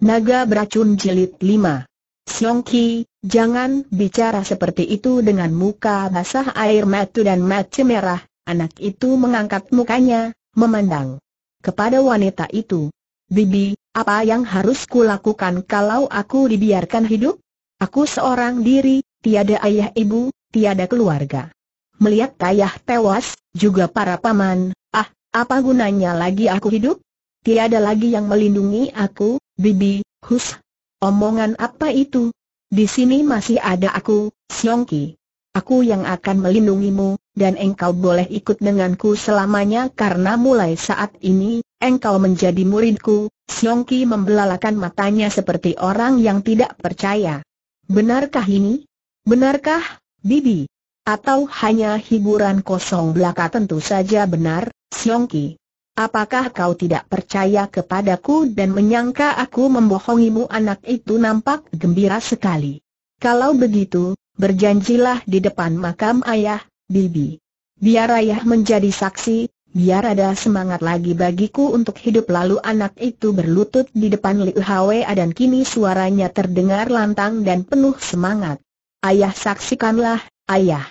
Naga beracun jilid 5. Siong Ki, jangan bicara seperti itu dengan muka basah air mata dan mata merah, anak itu mengangkat mukanya, memandang kepada wanita itu. Bibi, apa yang harus kulakukan kalau aku dibiarkan hidup? Aku seorang diri, tiada ayah ibu, tiada keluarga. Melihat ayah tewas, juga para paman, ah, apa gunanya lagi aku hidup? Tiada lagi yang melindungi aku, Bibi, hus. Omongan apa itu? Di sini masih ada aku, Siongki. Aku yang akan melindungimu, dan engkau boleh ikut denganku selamanya karena mulai saat ini, engkau menjadi muridku. Siongki membelalakan matanya seperti orang yang tidak percaya. Benarkah ini? Benarkah, Bibi? Atau hanya hiburan kosong belaka tentu saja benar, Siongki. Apakah kau tidak percaya kepadaku dan menyangka aku membohongimu anak itu nampak gembira sekali. Kalau begitu, berjanjilah di depan makam ayah, bibi. Biar ayah menjadi saksi, biar ada semangat lagi bagiku untuk hidup lalu anak itu berlutut di depan Liu Hwa dan kini suaranya terdengar lantang dan penuh semangat. Ayah saksikanlah, ayah.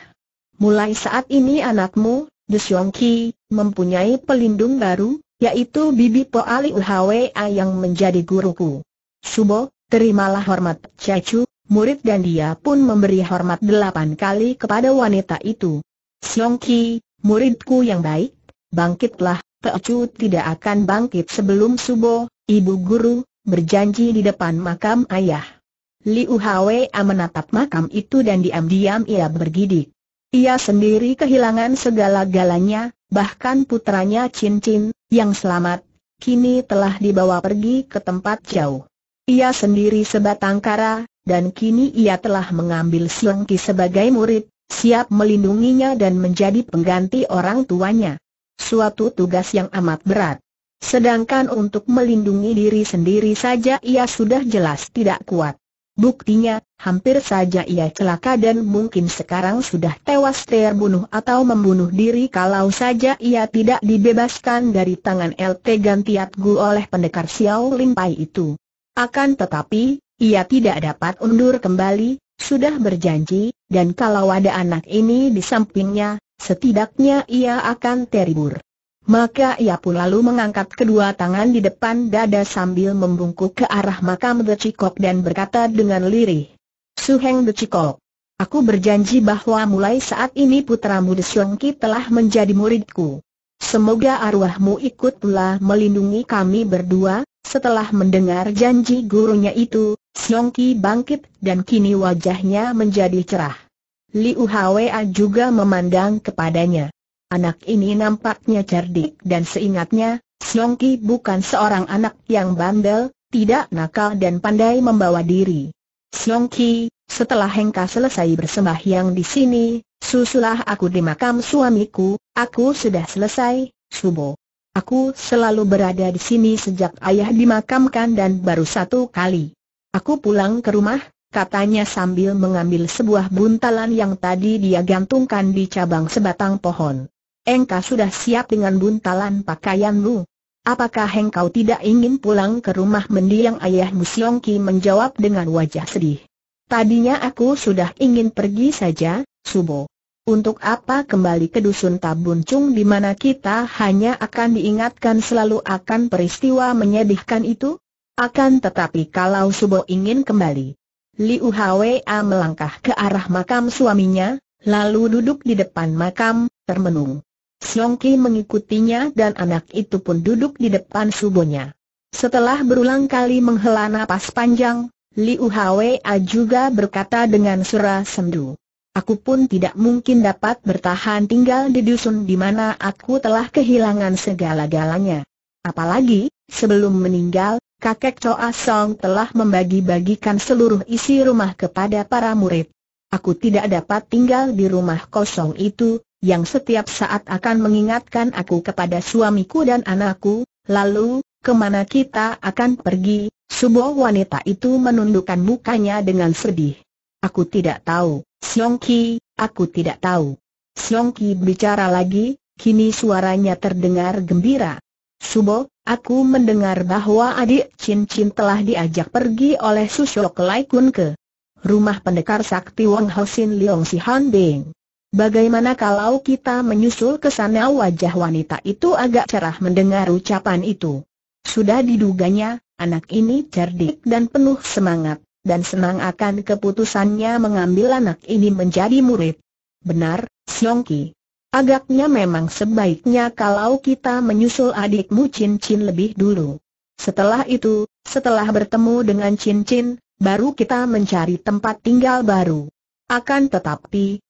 Mulai saat ini anakmu, Desyongki, mempunyai pelindung baru, yaitu Bibi Po Ali Uhwa yang menjadi guruku. Subo, terimalah hormat Cecu, murid dan dia pun memberi hormat delapan kali kepada wanita itu. Siong muridku yang baik, bangkitlah, Teocu tidak akan bangkit sebelum Subo, ibu guru, berjanji di depan makam ayah. Liu Hwa menatap makam itu dan diam-diam ia bergidik. Ia sendiri kehilangan segala-galanya, Bahkan putranya Chin Chin, yang selamat, kini telah dibawa pergi ke tempat jauh. Ia sendiri sebatang kara, dan kini ia telah mengambil Siang Ki sebagai murid, siap melindunginya dan menjadi pengganti orang tuanya. Suatu tugas yang amat berat. Sedangkan untuk melindungi diri sendiri saja ia sudah jelas tidak kuat. Buktinya, hampir saja ia celaka dan mungkin sekarang sudah tewas terbunuh atau membunuh diri kalau saja ia tidak dibebaskan dari tangan LT Gantiat Gu oleh pendekar Xiao Pai itu. Akan tetapi, ia tidak dapat undur kembali, sudah berjanji, dan kalau ada anak ini di sampingnya, setidaknya ia akan terhibur. Maka ia pun lalu mengangkat kedua tangan di depan dada sambil membungkuk ke arah makam The Cikok dan berkata dengan lirih. Suheng The Cikok, aku berjanji bahwa mulai saat ini putramu The Siongki telah menjadi muridku. Semoga arwahmu ikut pula melindungi kami berdua, setelah mendengar janji gurunya itu, Siongki bangkit dan kini wajahnya menjadi cerah. Liu Hwa juga memandang kepadanya. Anak ini nampaknya cerdik dan seingatnya, Siong Ki bukan seorang anak yang bandel, tidak nakal dan pandai membawa diri. Siong Ki, setelah Hengka selesai bersembahyang di sini, susulah aku di makam suamiku, aku sudah selesai, Subo. Aku selalu berada di sini sejak ayah dimakamkan dan baru satu kali. Aku pulang ke rumah, katanya sambil mengambil sebuah buntalan yang tadi dia gantungkan di cabang sebatang pohon engkau sudah siap dengan buntalan pakaianmu. Apakah engkau tidak ingin pulang ke rumah mendiang ayahmu Siong menjawab dengan wajah sedih. Tadinya aku sudah ingin pergi saja, Subo. Untuk apa kembali ke dusun Tabuncung di mana kita hanya akan diingatkan selalu akan peristiwa menyedihkan itu? Akan tetapi kalau Subo ingin kembali, Liu Hwa melangkah ke arah makam suaminya, lalu duduk di depan makam, termenung. Songki mengikutinya dan anak itu pun duduk di depan subonya. Setelah berulang kali menghela nafas panjang, Liu Hwa juga berkata dengan sura sendu. Aku pun tidak mungkin dapat bertahan tinggal di dusun di mana aku telah kehilangan segala-galanya. Apalagi, sebelum meninggal, kakek Choa Song telah membagi-bagikan seluruh isi rumah kepada para murid. Aku tidak dapat tinggal di rumah kosong itu, yang setiap saat akan mengingatkan aku kepada suamiku dan anakku, lalu, kemana kita akan pergi, subuh wanita itu menundukkan mukanya dengan sedih. Aku tidak tahu, Siong Ki, aku tidak tahu. Siong Ki bicara lagi, kini suaranya terdengar gembira. Subo, aku mendengar bahwa adik Chin Chin telah diajak pergi oleh Sushok Lai Kun ke rumah pendekar sakti Wang Sin Leong Si Han Bing. Bagaimana kalau kita menyusul ke sana wajah wanita itu agak cerah mendengar ucapan itu. Sudah diduganya, anak ini cerdik dan penuh semangat, dan senang akan keputusannya mengambil anak ini menjadi murid. Benar, Siongki. Agaknya memang sebaiknya kalau kita menyusul adikmu cincin lebih dulu. Setelah itu, setelah bertemu dengan cincin, baru kita mencari tempat tinggal baru. Akan tetapi,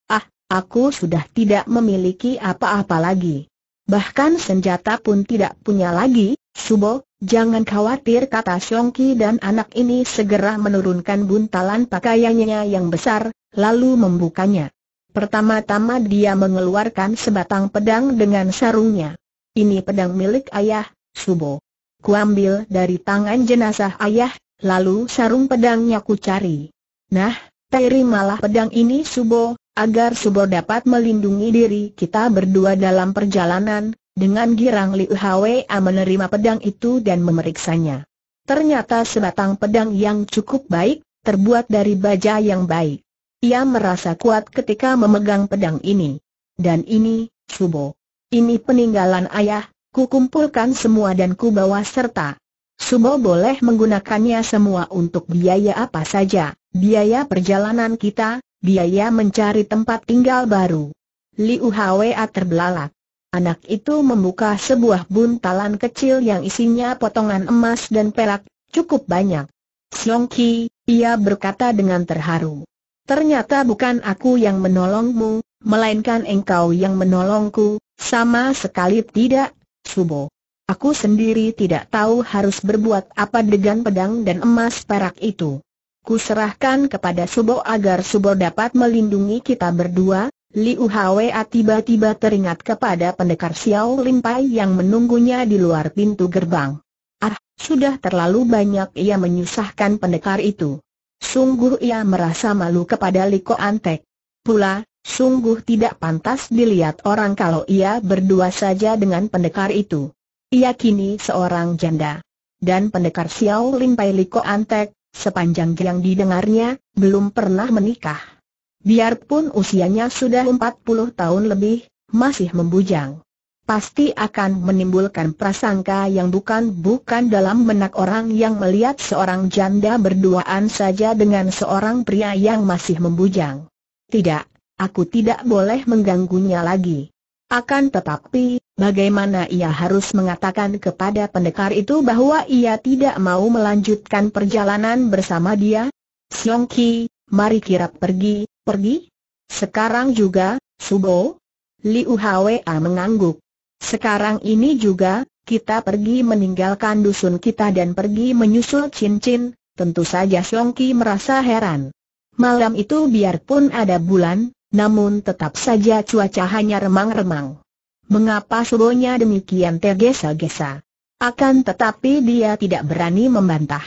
Aku sudah tidak memiliki apa-apa lagi. Bahkan senjata pun tidak punya lagi, Subo, jangan khawatir kata Xiongki dan anak ini segera menurunkan buntalan pakaiannya yang besar, lalu membukanya. Pertama-tama dia mengeluarkan sebatang pedang dengan sarungnya. Ini pedang milik ayah, Subo. Kuambil dari tangan jenazah ayah, lalu sarung pedangnya ku cari. Nah, terimalah pedang ini Subo, agar Subo dapat melindungi diri kita berdua dalam perjalanan, dengan girang Liu Hwa menerima pedang itu dan memeriksanya. Ternyata sebatang pedang yang cukup baik, terbuat dari baja yang baik. Ia merasa kuat ketika memegang pedang ini. Dan ini, Subo. Ini peninggalan ayah, Kukumpulkan semua dan kubawa serta. Subo boleh menggunakannya semua untuk biaya apa saja, biaya perjalanan kita, biaya mencari tempat tinggal baru. Liu Hwa terbelalak. Anak itu membuka sebuah buntalan kecil yang isinya potongan emas dan perak, cukup banyak. Xiong Ki, ia berkata dengan terharu. Ternyata bukan aku yang menolongmu, melainkan engkau yang menolongku, sama sekali tidak, Subo. Aku sendiri tidak tahu harus berbuat apa dengan pedang dan emas perak itu. Kuserahkan kepada Subo agar Subo dapat melindungi kita berdua, Liu Hwa tiba-tiba teringat kepada pendekar Xiao Limpai yang menunggunya di luar pintu gerbang. Ah, sudah terlalu banyak ia menyusahkan pendekar itu. Sungguh ia merasa malu kepada Liko Antek. Pula, sungguh tidak pantas dilihat orang kalau ia berdua saja dengan pendekar itu. Ia kini seorang janda. Dan pendekar Xiao Limpai Liko Antek, Sepanjang yang didengarnya, belum pernah menikah. Biarpun usianya sudah 40 tahun lebih, masih membujang. Pasti akan menimbulkan prasangka yang bukan-bukan dalam benak orang yang melihat seorang janda berduaan saja dengan seorang pria yang masih membujang. Tidak, aku tidak boleh mengganggunya lagi. Akan tetapi, Bagaimana ia harus mengatakan kepada pendekar itu bahwa ia tidak mau melanjutkan perjalanan bersama dia? Siong Ki, mari kirap pergi, pergi? Sekarang juga, Subo? Liu Hwa mengangguk. Sekarang ini juga, kita pergi meninggalkan dusun kita dan pergi menyusul cincin, tentu saja Siong Ki merasa heran. Malam itu biarpun ada bulan, namun tetap saja cuaca hanya remang-remang. Mengapa suruhnya demikian tergesa-gesa? Akan tetapi dia tidak berani membantah.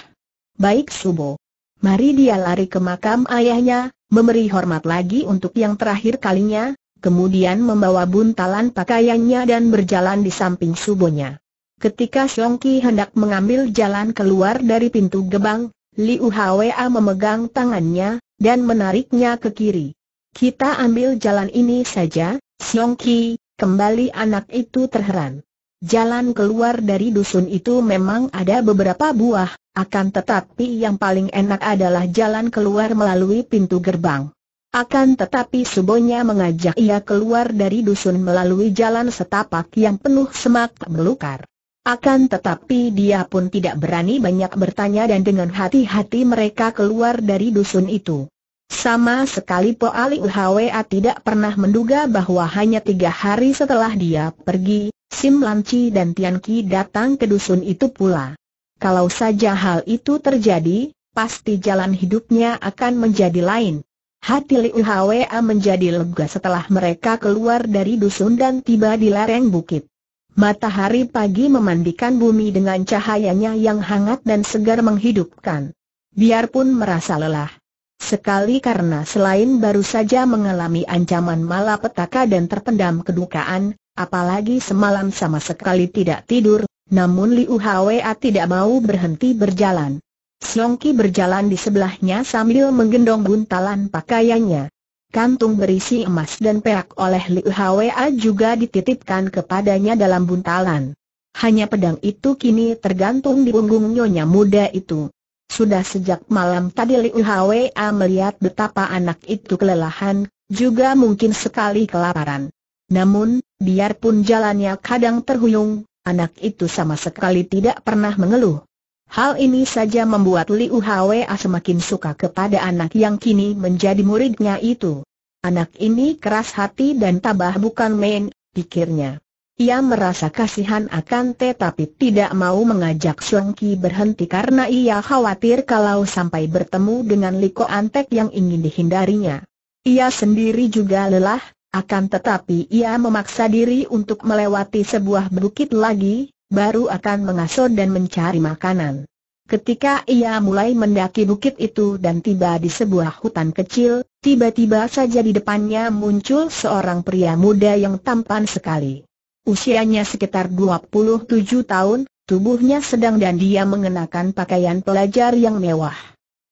Baik Subo. Mari dia lari ke makam ayahnya, memberi hormat lagi untuk yang terakhir kalinya, kemudian membawa buntalan pakaiannya dan berjalan di samping Subonya. Ketika Xiong hendak mengambil jalan keluar dari pintu gebang, Liu Hwa memegang tangannya, dan menariknya ke kiri. Kita ambil jalan ini saja, Xiong Kembali anak itu terheran. Jalan keluar dari dusun itu memang ada beberapa buah, akan tetapi yang paling enak adalah jalan keluar melalui pintu gerbang. Akan tetapi Subonya mengajak ia keluar dari dusun melalui jalan setapak yang penuh semak belukar. Akan tetapi dia pun tidak berani banyak bertanya dan dengan hati-hati mereka keluar dari dusun itu. Sama sekali Po Ali Hwa tidak pernah menduga bahwa hanya tiga hari setelah dia pergi, Sim Lanci dan Tian Ki datang ke dusun itu pula. Kalau saja hal itu terjadi, pasti jalan hidupnya akan menjadi lain. Hati Li Hwa menjadi lega setelah mereka keluar dari dusun dan tiba di lereng bukit. Matahari pagi memandikan bumi dengan cahayanya yang hangat dan segar menghidupkan. Biarpun merasa lelah, Sekali karena selain baru saja mengalami ancaman malapetaka dan terpendam kedukaan, apalagi semalam sama sekali tidak tidur, namun Liu Hwa tidak mau berhenti berjalan. Siongki berjalan di sebelahnya sambil menggendong buntalan pakaiannya. Kantung berisi emas dan perak oleh Liu Hwa juga dititipkan kepadanya dalam buntalan. Hanya pedang itu kini tergantung di punggung nyonya muda itu. Sudah sejak malam tadi Liu Hwa melihat betapa anak itu kelelahan, juga mungkin sekali kelaparan. Namun, biarpun jalannya kadang terhuyung, anak itu sama sekali tidak pernah mengeluh. Hal ini saja membuat Liu Hwa semakin suka kepada anak yang kini menjadi muridnya itu. Anak ini keras hati dan tabah bukan main, pikirnya. Ia merasa kasihan akan tetapi tidak mau mengajak Song Ki berhenti karena ia khawatir kalau sampai bertemu dengan Liko Antek yang ingin dihindarinya. Ia sendiri juga lelah, akan tetapi ia memaksa diri untuk melewati sebuah bukit lagi, baru akan mengasuh dan mencari makanan. Ketika ia mulai mendaki bukit itu dan tiba di sebuah hutan kecil, tiba-tiba saja di depannya muncul seorang pria muda yang tampan sekali. Usianya sekitar 27 tahun, tubuhnya sedang dan dia mengenakan pakaian pelajar yang mewah.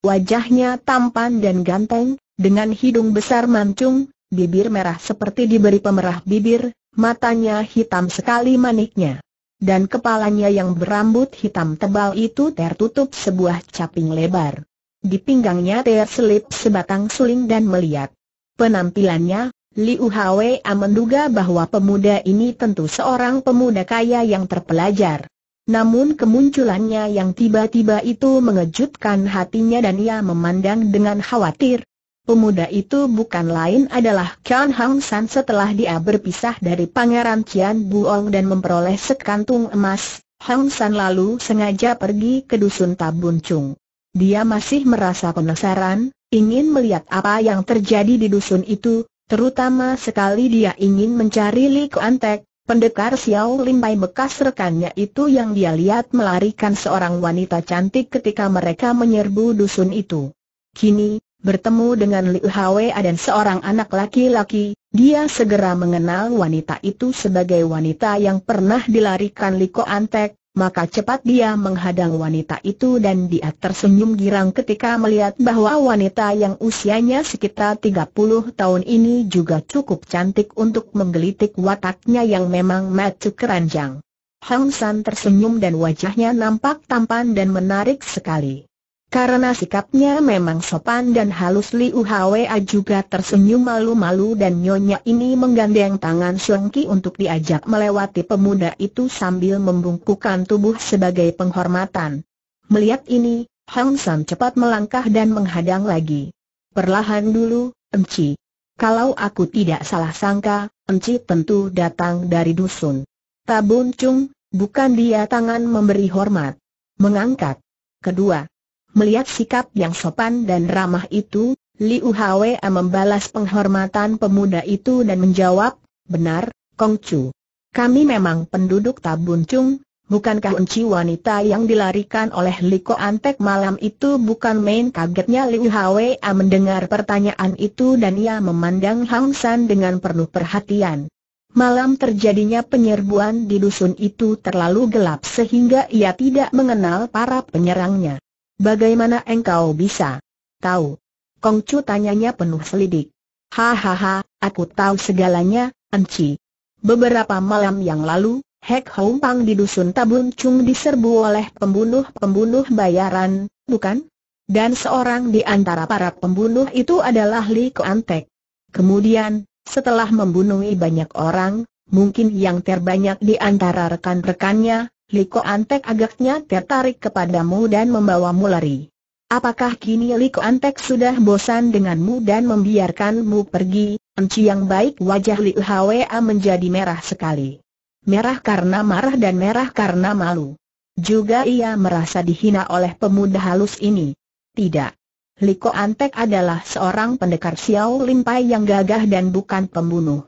Wajahnya tampan dan ganteng, dengan hidung besar mancung, bibir merah seperti diberi pemerah bibir, matanya hitam sekali maniknya. Dan kepalanya yang berambut hitam tebal itu tertutup sebuah caping lebar. Di pinggangnya terselip sebatang suling dan melihat. Penampilannya, Liu Hwa menduga bahwa pemuda ini tentu seorang pemuda kaya yang terpelajar. Namun kemunculannya yang tiba-tiba itu mengejutkan hatinya dan ia memandang dengan khawatir. Pemuda itu bukan lain adalah Kian Hang San setelah dia berpisah dari Pangeran Kian Buong dan memperoleh sekantung emas, Hang San lalu sengaja pergi ke dusun Tabun Chung. Dia masih merasa penasaran, ingin melihat apa yang terjadi di dusun itu, Terutama sekali dia ingin mencari Li Antek, pendekar Xiao Limpai bekas rekannya itu yang dia lihat melarikan seorang wanita cantik ketika mereka menyerbu dusun itu. Kini, bertemu dengan Li Hwe dan seorang anak laki-laki, dia segera mengenal wanita itu sebagai wanita yang pernah dilarikan Li Antek, maka cepat dia menghadang wanita itu dan dia tersenyum girang ketika melihat bahwa wanita yang usianya sekitar 30 tahun ini juga cukup cantik untuk menggelitik wataknya yang memang macu keranjang. Hang San tersenyum dan wajahnya nampak tampan dan menarik sekali. Karena sikapnya memang sopan dan halus Liu Hwa juga tersenyum malu-malu dan nyonya ini menggandeng tangan Xiong Ki untuk diajak melewati pemuda itu sambil membungkukkan tubuh sebagai penghormatan. Melihat ini, Hang San cepat melangkah dan menghadang lagi. Perlahan dulu, Enci. Kalau aku tidak salah sangka, Enci tentu datang dari dusun. Tabun Chung, bukan dia tangan memberi hormat. Mengangkat. Kedua, Melihat sikap yang sopan dan ramah itu, Liu Hwa membalas penghormatan pemuda itu dan menjawab, benar, Kongcu. Kami memang penduduk Tabun Chung, bukankah unci wanita yang dilarikan oleh Liko Antek malam itu bukan main kagetnya Liu Hwa mendengar pertanyaan itu dan ia memandang Hang San dengan penuh perhatian. Malam terjadinya penyerbuan di dusun itu terlalu gelap sehingga ia tidak mengenal para penyerangnya. Bagaimana engkau bisa tahu? Kongcu tanyanya penuh selidik. Hahaha, aku tahu segalanya, Enci. Beberapa malam yang lalu, Hek Hong Pang di dusun Tabun Chung diserbu oleh pembunuh-pembunuh bayaran, bukan? Dan seorang di antara para pembunuh itu adalah Li Kuantek. Kemudian, setelah membunuh banyak orang, mungkin yang terbanyak di antara rekan-rekannya, Liko Antek agaknya tertarik kepadamu dan membawamu lari. Apakah kini Liko Antek sudah bosan denganmu dan membiarkanmu pergi? Enci yang baik wajah Liu Hwa menjadi merah sekali. Merah karena marah dan merah karena malu. Juga ia merasa dihina oleh pemuda halus ini. Tidak. Liko Antek adalah seorang pendekar Xiao Limpai yang gagah dan bukan pembunuh.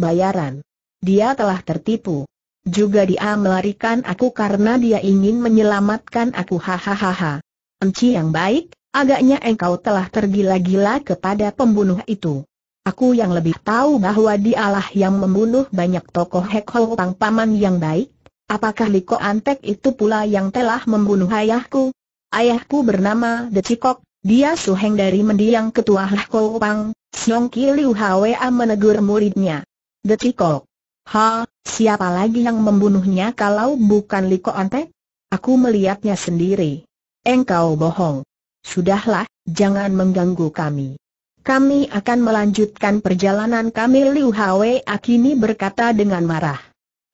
Bayaran. Dia telah tertipu. Juga dia melarikan aku karena dia ingin menyelamatkan aku hahaha. Enci yang baik, agaknya engkau telah tergila-gila kepada pembunuh itu. Aku yang lebih tahu bahwa dialah yang membunuh banyak tokoh Hek Ho Pang Paman yang baik. Apakah Liko Antek itu pula yang telah membunuh ayahku? Ayahku bernama De Cikok, dia suheng dari mendiang ketua Hek Ho Pang, Siong Kiliu Hwa menegur muridnya. De Cikok, Ha, siapa lagi yang membunuhnya kalau bukan Liko Antek? Aku melihatnya sendiri. Engkau bohong. Sudahlah, jangan mengganggu kami. Kami akan melanjutkan perjalanan kami Liu Hwe Akini berkata dengan marah.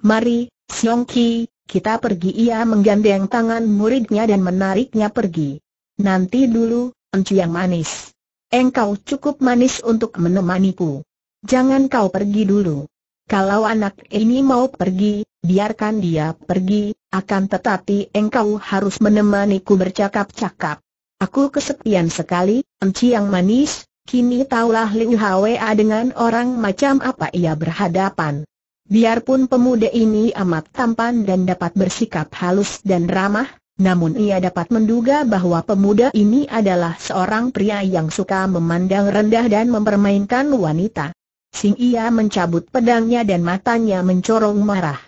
Mari, Xiong Ki, kita pergi ia menggandeng tangan muridnya dan menariknya pergi. Nanti dulu, Encu yang manis. Engkau cukup manis untuk menemaniku. Jangan kau pergi dulu. Kalau anak ini mau pergi, biarkan dia pergi, akan tetapi engkau harus menemaniku bercakap-cakap. Aku kesepian sekali, enci yang manis, kini taulah Liu Hwa dengan orang macam apa ia berhadapan. Biarpun pemuda ini amat tampan dan dapat bersikap halus dan ramah, namun ia dapat menduga bahwa pemuda ini adalah seorang pria yang suka memandang rendah dan mempermainkan wanita. Sing ia mencabut pedangnya dan matanya mencorong marah.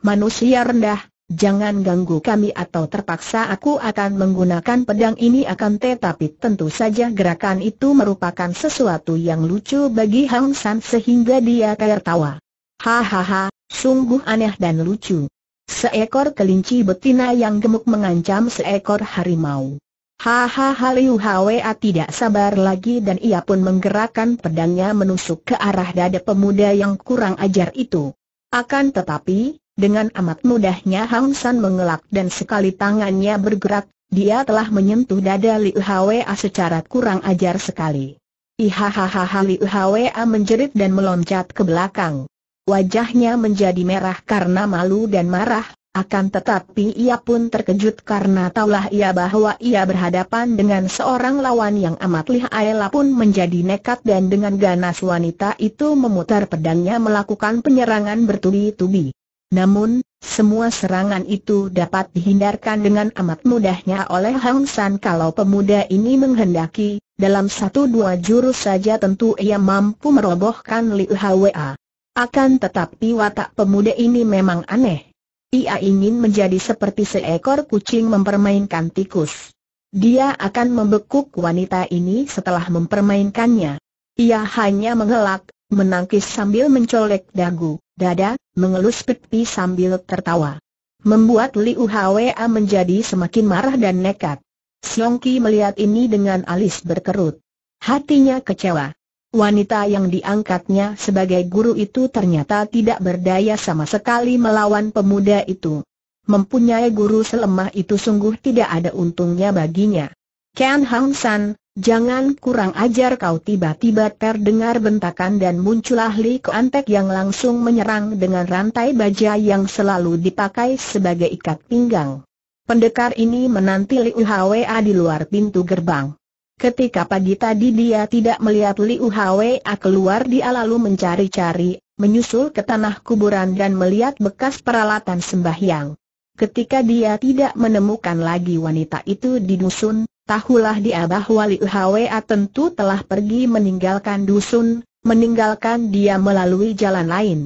Manusia rendah, jangan ganggu kami atau terpaksa aku akan menggunakan pedang ini akan tetapi tentu saja gerakan itu merupakan sesuatu yang lucu bagi Hang San sehingga dia tertawa. Hahaha, sungguh aneh dan lucu. Seekor kelinci betina yang gemuk mengancam seekor harimau. Hahaha Liu Hwa ah, tidak sabar lagi dan ia pun menggerakkan pedangnya menusuk ke arah dada pemuda yang kurang ajar itu. Akan tetapi, dengan amat mudahnya Hang San mengelak dan sekali tangannya bergerak, dia telah menyentuh dada Liu Hwa ah, secara kurang ajar sekali. Ihahaha Liu Hwa ah, menjerit dan meloncat ke belakang. Wajahnya menjadi merah karena malu dan marah, akan tetapi ia pun terkejut karena taulah ia bahwa ia berhadapan dengan seorang lawan yang amat lihai pun menjadi nekat dan dengan ganas wanita itu memutar pedangnya melakukan penyerangan bertubi-tubi. Namun, semua serangan itu dapat dihindarkan dengan amat mudahnya oleh Hang San kalau pemuda ini menghendaki, dalam satu dua jurus saja tentu ia mampu merobohkan Liu Hwa. Akan tetapi watak pemuda ini memang aneh ia ingin menjadi seperti seekor kucing mempermainkan tikus. Dia akan membekuk wanita ini setelah mempermainkannya. Ia hanya mengelak, menangkis sambil mencolek dagu, dada, mengelus pipi sambil tertawa. Membuat Liu Hwa menjadi semakin marah dan nekat. Siongki melihat ini dengan alis berkerut. Hatinya kecewa wanita yang diangkatnya sebagai guru itu ternyata tidak berdaya sama sekali melawan pemuda itu. Mempunyai guru selemah itu sungguh tidak ada untungnya baginya. Ken Hang San, jangan kurang ajar kau tiba-tiba terdengar bentakan dan muncullah Li Antek yang langsung menyerang dengan rantai baja yang selalu dipakai sebagai ikat pinggang. Pendekar ini menanti Liu Uhwa di luar pintu gerbang. Ketika pagi tadi dia tidak melihat Liu Hwa keluar dia lalu mencari-cari, menyusul ke tanah kuburan dan melihat bekas peralatan sembahyang. Ketika dia tidak menemukan lagi wanita itu di dusun, tahulah dia bahwa Liu Hwa tentu telah pergi meninggalkan dusun, meninggalkan dia melalui jalan lain.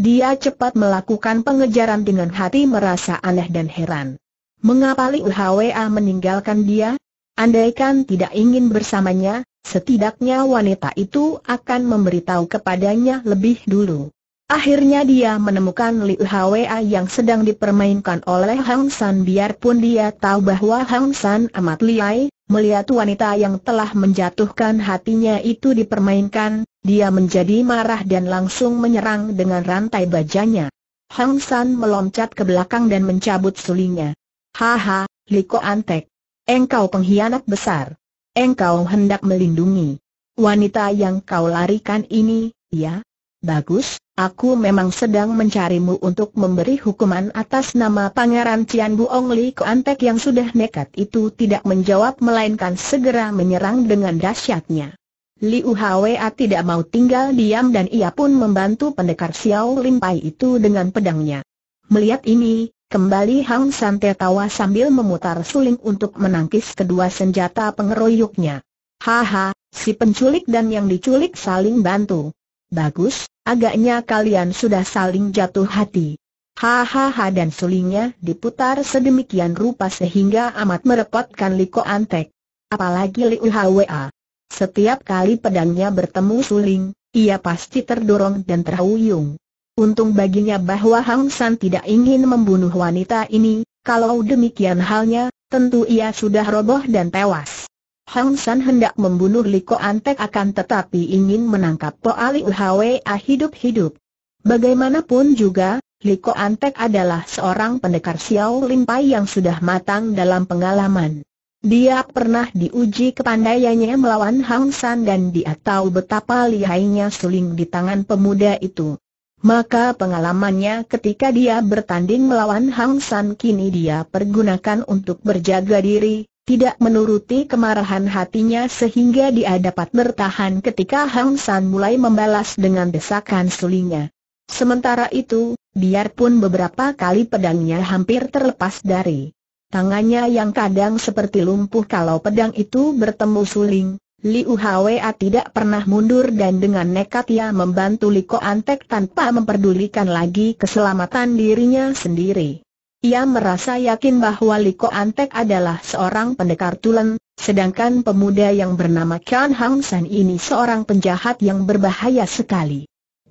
Dia cepat melakukan pengejaran dengan hati merasa aneh dan heran. Mengapa Liu Hwa meninggalkan dia? Andaikan tidak ingin bersamanya, setidaknya wanita itu akan memberitahu kepadanya lebih dulu. Akhirnya dia menemukan Liu Hwa yang sedang dipermainkan oleh Hang San biarpun dia tahu bahwa Hang San amat liai, melihat wanita yang telah menjatuhkan hatinya itu dipermainkan, dia menjadi marah dan langsung menyerang dengan rantai bajanya. Hang San meloncat ke belakang dan mencabut sulingnya. Haha, Liko Antek. Engkau pengkhianat besar. Engkau hendak melindungi wanita yang kau larikan ini, ya? Bagus, aku memang sedang mencarimu untuk memberi hukuman atas nama Pangeran Cian Ong Li Kuantek yang sudah nekat itu tidak menjawab melainkan segera menyerang dengan dahsyatnya. Liu Hwa tidak mau tinggal diam dan ia pun membantu pendekar Xiao Limpai itu dengan pedangnya. Melihat ini, Kembali Hang San tertawa sambil memutar suling untuk menangkis kedua senjata pengeroyoknya. Haha, si penculik dan yang diculik saling bantu. Bagus, agaknya kalian sudah saling jatuh hati. Hahaha dan sulingnya diputar sedemikian rupa sehingga amat merepotkan Liko Antek. Apalagi Liu Hwa. Setiap kali pedangnya bertemu suling, ia pasti terdorong dan terhuyung. Untung baginya bahwa Hang San tidak ingin membunuh wanita ini, kalau demikian halnya, tentu ia sudah roboh dan tewas. Hang San hendak membunuh Liko Antek akan tetapi ingin menangkap Po Ali Uhwa ah, hidup-hidup. Bagaimanapun juga, Liko Antek adalah seorang pendekar Xiao Limpai yang sudah matang dalam pengalaman. Dia pernah diuji kepandaiannya melawan Hang San dan dia tahu betapa lihainya suling di tangan pemuda itu. Maka pengalamannya ketika dia bertanding melawan Hang San kini dia pergunakan untuk berjaga diri, tidak menuruti kemarahan hatinya sehingga dia dapat bertahan ketika Hang San mulai membalas dengan desakan sulinya. Sementara itu, biarpun beberapa kali pedangnya hampir terlepas dari tangannya yang kadang seperti lumpuh kalau pedang itu bertemu suling, Liu Hwa tidak pernah mundur dan dengan nekat ia membantu Liko Antek tanpa memperdulikan lagi keselamatan dirinya sendiri. Ia merasa yakin bahwa Liko Antek adalah seorang pendekar tulen, sedangkan pemuda yang bernama Ken Hang San ini seorang penjahat yang berbahaya sekali.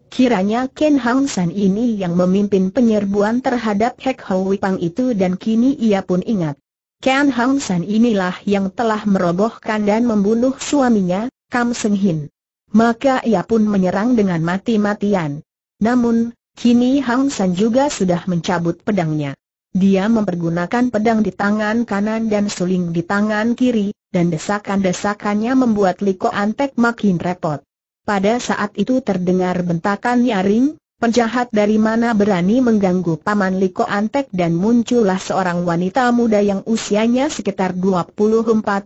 Kiranya Ken Hang San ini yang memimpin penyerbuan terhadap Hek Hoi Pang itu dan kini ia pun ingat. Ken Hang San inilah yang telah merobohkan dan membunuh suaminya, Kam Seng Hin. Maka ia pun menyerang dengan mati-matian. Namun, kini Hang San juga sudah mencabut pedangnya. Dia mempergunakan pedang di tangan kanan dan suling di tangan kiri, dan desakan-desakannya membuat Liko Antek makin repot. Pada saat itu terdengar bentakan nyaring, Penjahat dari mana berani mengganggu Paman Liko Antek dan muncullah seorang wanita muda yang usianya sekitar 24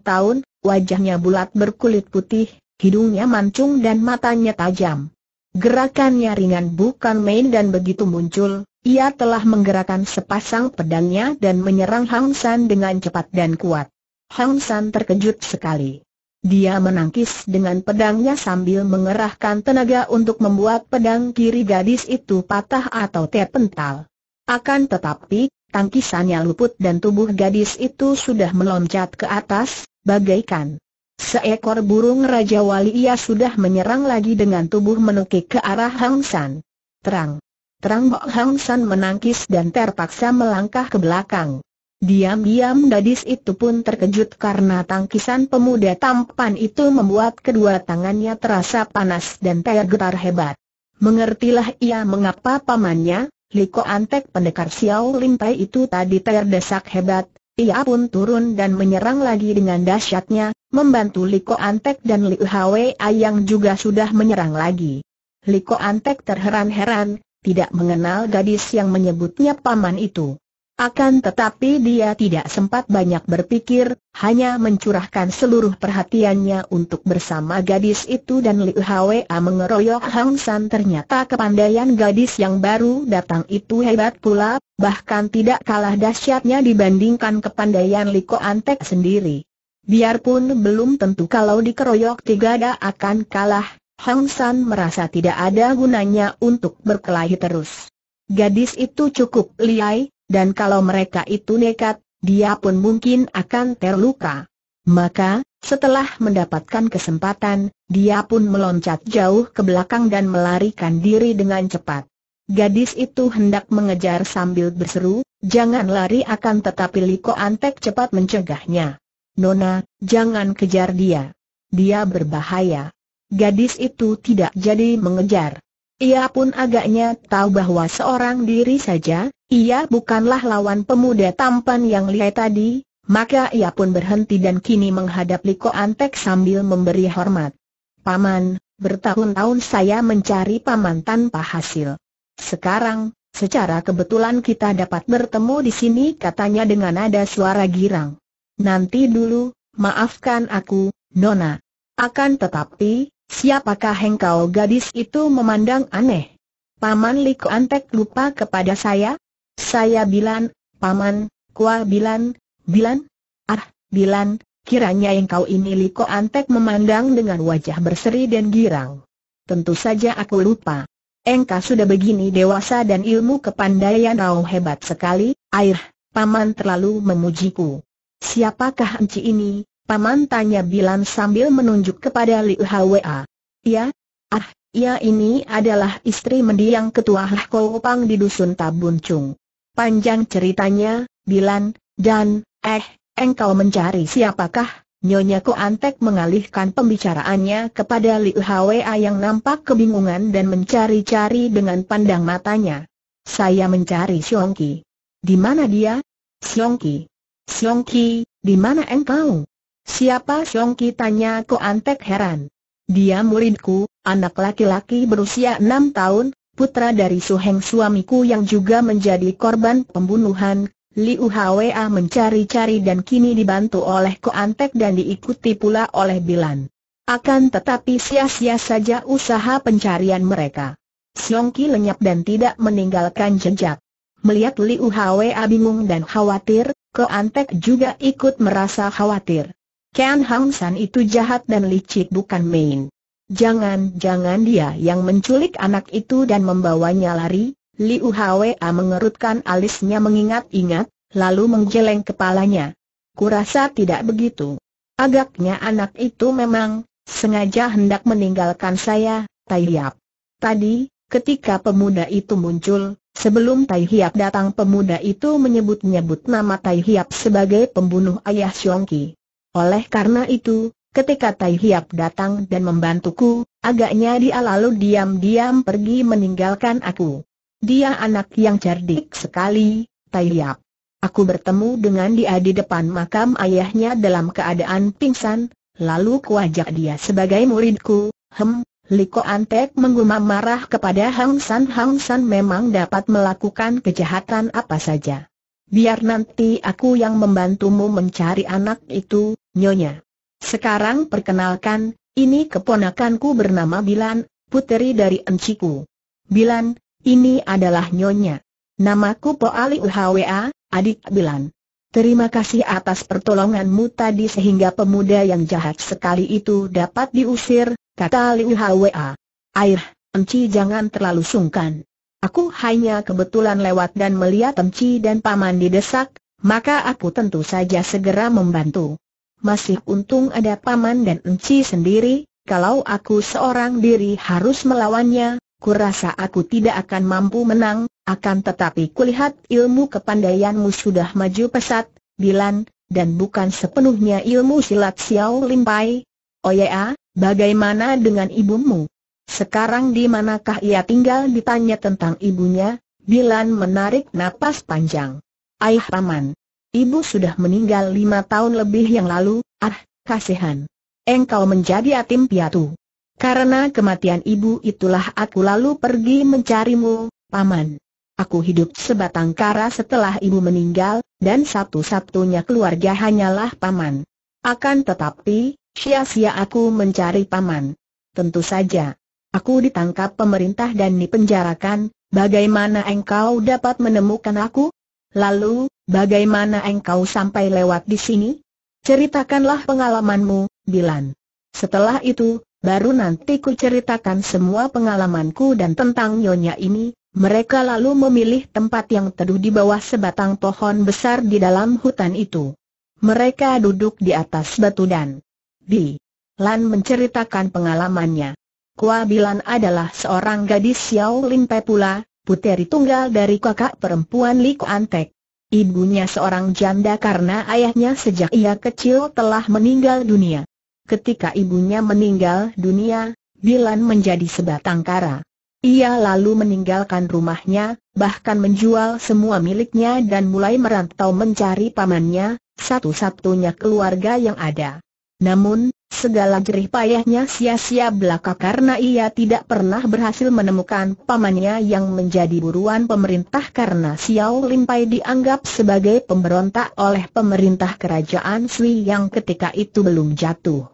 tahun, wajahnya bulat berkulit putih, hidungnya mancung dan matanya tajam. Gerakannya ringan bukan main dan begitu muncul, ia telah menggerakkan sepasang pedangnya dan menyerang Hang San dengan cepat dan kuat. Hang San terkejut sekali. Dia menangkis dengan pedangnya sambil mengerahkan tenaga untuk membuat pedang kiri gadis itu patah atau terpental. Akan tetapi, tangkisannya luput dan tubuh gadis itu sudah meloncat ke atas, bagaikan seekor burung Raja Wali ia sudah menyerang lagi dengan tubuh menukik ke arah Hang San. Terang. Terang Bok Hang San menangkis dan terpaksa melangkah ke belakang. Diam-diam gadis itu pun terkejut karena tangkisan pemuda tampan itu membuat kedua tangannya terasa panas dan tergetar hebat. Mengertilah ia mengapa pamannya, Liko Antek pendekar Xiao Limpai itu tadi terdesak hebat, ia pun turun dan menyerang lagi dengan dahsyatnya, membantu Liko Antek dan Liu Hwe yang juga sudah menyerang lagi. Liko Antek terheran-heran, tidak mengenal gadis yang menyebutnya paman itu. Akan tetapi dia tidak sempat banyak berpikir, hanya mencurahkan seluruh perhatiannya untuk bersama gadis itu dan Liu Hwa mengeroyok Hang San ternyata kepandaian gadis yang baru datang itu hebat pula, bahkan tidak kalah dahsyatnya dibandingkan kepandaian Li Ko Antek sendiri. Biarpun belum tentu kalau dikeroyok tiga da akan kalah, Hang San merasa tidak ada gunanya untuk berkelahi terus. Gadis itu cukup liai, dan kalau mereka itu nekat, dia pun mungkin akan terluka. Maka, setelah mendapatkan kesempatan, dia pun meloncat jauh ke belakang dan melarikan diri dengan cepat. Gadis itu hendak mengejar sambil berseru, jangan lari akan tetapi Liko Antek cepat mencegahnya. Nona, jangan kejar dia. Dia berbahaya. Gadis itu tidak jadi mengejar. Ia pun agaknya tahu bahwa seorang diri saja, ia bukanlah lawan pemuda tampan yang lihat tadi, maka ia pun berhenti dan kini menghadap Liko Antek sambil memberi hormat. Paman, bertahun-tahun saya mencari paman tanpa hasil. Sekarang, secara kebetulan kita dapat bertemu di sini katanya dengan nada suara girang. Nanti dulu, maafkan aku, Nona. Akan tetapi, siapakah engkau gadis itu memandang aneh? Paman Liko Antek lupa kepada saya, saya Bilan, Paman, kuah Bilan, Bilan? Ah, Bilan, kiranya engkau ini Liko Antek memandang dengan wajah berseri dan girang. Tentu saja aku lupa. Engkau sudah begini dewasa dan ilmu kepandaian kau hebat sekali, air, Paman terlalu memujiku. Siapakah enci ini, Paman tanya Bilan sambil menunjuk kepada Liu Hwa. Ya, ah, ya ini adalah istri mendiang ketua Hko Pang di dusun Tabuncung. Panjang ceritanya, Dilan, dan, eh, engkau mencari siapakah? Nyonya Ko Antek mengalihkan pembicaraannya kepada Liu Hwa yang nampak kebingungan dan mencari-cari dengan pandang matanya. Saya mencari Ki. Di mana dia? Siong Ki, di mana engkau? Siapa Ki? tanya Ko Antek heran. Dia muridku, anak laki-laki berusia enam tahun, putra dari Suheng suamiku yang juga menjadi korban pembunuhan, Liu Hwa mencari-cari dan kini dibantu oleh Antek dan diikuti pula oleh Bilan. Akan tetapi sia-sia saja usaha pencarian mereka. Siongki lenyap dan tidak meninggalkan jejak. Melihat Liu Hwa bingung dan khawatir, Antek juga ikut merasa khawatir. Ken Hang San itu jahat dan licik bukan main. Jangan-jangan dia yang menculik anak itu dan membawanya lari, Liu Hwa mengerutkan alisnya mengingat-ingat, lalu menggeleng kepalanya. Kurasa tidak begitu. Agaknya anak itu memang, sengaja hendak meninggalkan saya, Tai Hiap. Tadi, ketika pemuda itu muncul, sebelum Tai Hiap datang pemuda itu menyebut-nyebut nama Tai Hiap sebagai pembunuh ayah Ki. Oleh karena itu, Ketika Tai Hiap datang dan membantuku, agaknya dia lalu diam-diam pergi meninggalkan aku. Dia anak yang cerdik sekali, Tai Hiap. Aku bertemu dengan dia di depan makam ayahnya dalam keadaan pingsan, lalu kuajak dia sebagai muridku, hem, Liko Antek menggumam marah kepada Hang San Hang San memang dapat melakukan kejahatan apa saja. Biar nanti aku yang membantumu mencari anak itu, Nyonya. Sekarang perkenalkan, ini keponakanku bernama Bilan, puteri dari enciku. Bilan, ini adalah nyonya. Namaku Po Ali Uhwa, adik Bilan. Terima kasih atas pertolonganmu tadi sehingga pemuda yang jahat sekali itu dapat diusir, kata Ali Uhwa. Air, Enci jangan terlalu sungkan. Aku hanya kebetulan lewat dan melihat Enci dan Paman didesak, maka aku tentu saja segera membantu masih untung ada paman dan enci sendiri, kalau aku seorang diri harus melawannya, kurasa aku tidak akan mampu menang, akan tetapi kulihat ilmu kepandaianmu sudah maju pesat, Bilan, dan bukan sepenuhnya ilmu silat Xiao Limpai. Oh ya, bagaimana dengan ibumu? Sekarang di manakah ia tinggal ditanya tentang ibunya? Bilan menarik napas panjang. Aih paman, Ibu sudah meninggal lima tahun lebih yang lalu, ah, kasihan. Engkau menjadi atim piatu. Karena kematian ibu itulah aku lalu pergi mencarimu, paman. Aku hidup sebatang kara setelah ibu meninggal, dan satu-satunya keluarga hanyalah paman. Akan tetapi, sia-sia aku mencari paman. Tentu saja. Aku ditangkap pemerintah dan dipenjarakan, bagaimana engkau dapat menemukan aku? Lalu, bagaimana engkau sampai lewat di sini? Ceritakanlah pengalamanmu, Dilan. Setelah itu, baru nanti ku ceritakan semua pengalamanku dan tentang nyonya ini. Mereka lalu memilih tempat yang teduh di bawah sebatang pohon besar di dalam hutan itu. Mereka duduk di atas batu dan Bi Lan menceritakan pengalamannya. Kua Bilan adalah seorang gadis Xiao Lin Pe pula, puteri tunggal dari kakak perempuan Li Kuan Ibunya seorang janda karena ayahnya sejak ia kecil telah meninggal dunia. Ketika ibunya meninggal dunia, Bilan menjadi sebatang kara. Ia lalu meninggalkan rumahnya, bahkan menjual semua miliknya dan mulai merantau mencari pamannya, satu-satunya keluarga yang ada. Namun, Segala jerih payahnya sia-sia belaka karena ia tidak pernah berhasil menemukan pamannya yang menjadi buruan pemerintah karena Xiao Limpai dianggap sebagai pemberontak oleh pemerintah kerajaan Sui yang ketika itu belum jatuh.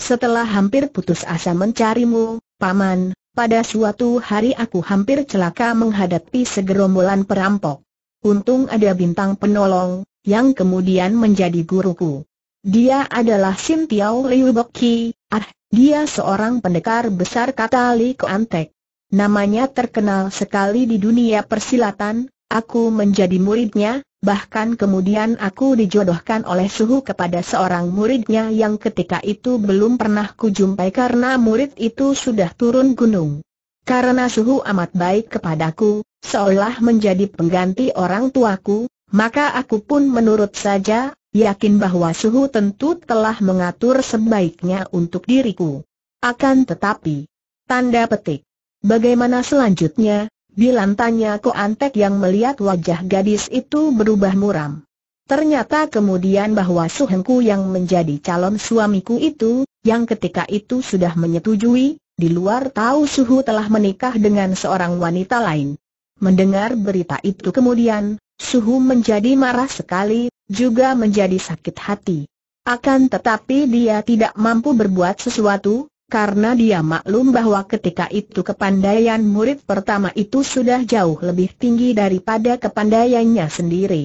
Setelah hampir putus asa mencarimu, paman, pada suatu hari aku hampir celaka menghadapi segerombolan perampok. Untung ada bintang penolong, yang kemudian menjadi guruku. Dia adalah Sim Piao Liu Bok Ki, ah, dia seorang pendekar besar kata Li Antek. Namanya terkenal sekali di dunia persilatan, aku menjadi muridnya, bahkan kemudian aku dijodohkan oleh suhu kepada seorang muridnya yang ketika itu belum pernah kujumpai karena murid itu sudah turun gunung. Karena suhu amat baik kepadaku, seolah menjadi pengganti orang tuaku, maka aku pun menurut saja, yakin bahwa suhu tentu telah mengatur sebaiknya untuk diriku. Akan tetapi, tanda petik. Bagaimana selanjutnya? Bilantanya antek yang melihat wajah gadis itu berubah muram. Ternyata kemudian bahwa Suhengku yang menjadi calon suamiku itu, yang ketika itu sudah menyetujui, di luar tahu Suhu telah menikah dengan seorang wanita lain. Mendengar berita itu kemudian, Suhu menjadi marah sekali, juga menjadi sakit hati. Akan tetapi dia tidak mampu berbuat sesuatu, karena dia maklum bahwa ketika itu kepandaian murid pertama itu sudah jauh lebih tinggi daripada kepandaiannya sendiri.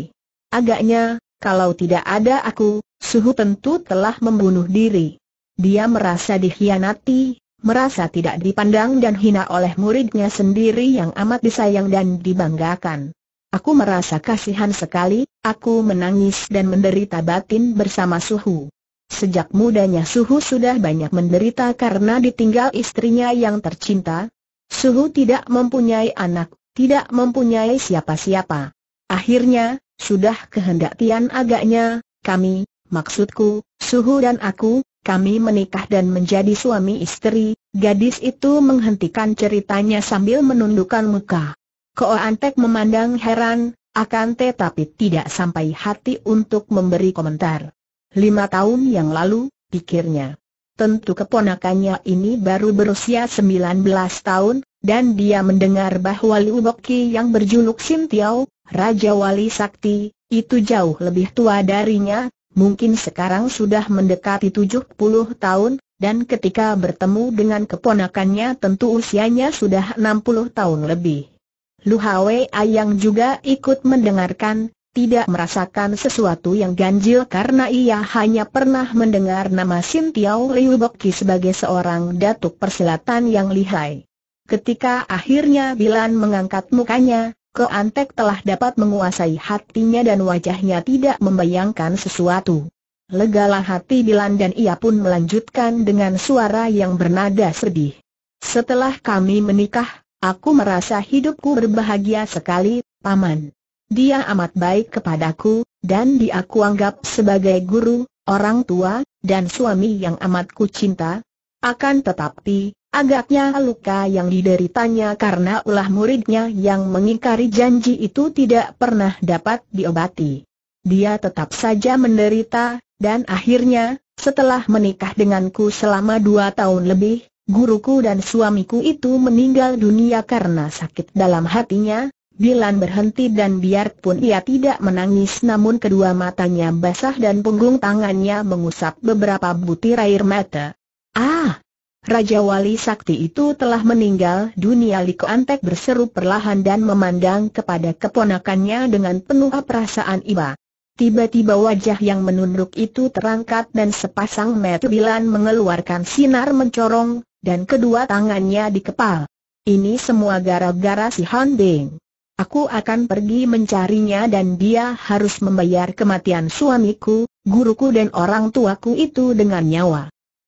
Agaknya, kalau tidak ada aku, Suhu tentu telah membunuh diri. Dia merasa dikhianati, merasa tidak dipandang dan hina oleh muridnya sendiri yang amat disayang dan dibanggakan. Aku merasa kasihan sekali, aku menangis dan menderita batin bersama Suhu. Sejak mudanya Suhu sudah banyak menderita karena ditinggal istrinya yang tercinta. Suhu tidak mempunyai anak, tidak mempunyai siapa-siapa. Akhirnya, sudah kehendak Tian agaknya, kami, maksudku, Suhu dan aku, kami menikah dan menjadi suami istri, gadis itu menghentikan ceritanya sambil menundukkan muka. Ko Antek memandang heran, akan tetapi tidak sampai hati untuk memberi komentar. Lima tahun yang lalu, pikirnya. Tentu keponakannya ini baru berusia 19 tahun, dan dia mendengar bahwa Liu Boki yang berjuluk Sim Tiao, Raja Wali Sakti, itu jauh lebih tua darinya, mungkin sekarang sudah mendekati 70 tahun, dan ketika bertemu dengan keponakannya tentu usianya sudah 60 tahun lebih. Lu Hwei yang juga ikut mendengarkan, tidak merasakan sesuatu yang ganjil karena ia hanya pernah mendengar nama Sin Tiao Liu Bokki sebagai seorang datuk persilatan yang lihai. Ketika akhirnya Bilan mengangkat mukanya, Keantek telah dapat menguasai hatinya dan wajahnya tidak membayangkan sesuatu. Legalah hati Bilan dan ia pun melanjutkan dengan suara yang bernada sedih. Setelah kami menikah, Aku merasa hidupku berbahagia sekali, Paman. Dia amat baik kepadaku, dan dia anggap sebagai guru, orang tua, dan suami yang amat kucinta. Akan tetapi, agaknya luka yang dideritanya karena ulah muridnya yang mengingkari janji itu tidak pernah dapat diobati. Dia tetap saja menderita, dan akhirnya, setelah menikah denganku selama dua tahun lebih, guruku dan suamiku itu meninggal dunia karena sakit dalam hatinya, Dilan berhenti dan biarpun ia tidak menangis namun kedua matanya basah dan punggung tangannya mengusap beberapa butir air mata. Ah! Raja Wali Sakti itu telah meninggal dunia Liko Antek berseru perlahan dan memandang kepada keponakannya dengan penuh perasaan iba. Tiba-tiba wajah yang menunduk itu terangkat dan sepasang mata Bilan mengeluarkan sinar mencorong, dan kedua tangannya dikepal. Ini semua gara-gara si Han Ding. Aku akan pergi mencarinya dan dia harus membayar kematian suamiku, guruku dan orang tuaku itu dengan nyawa.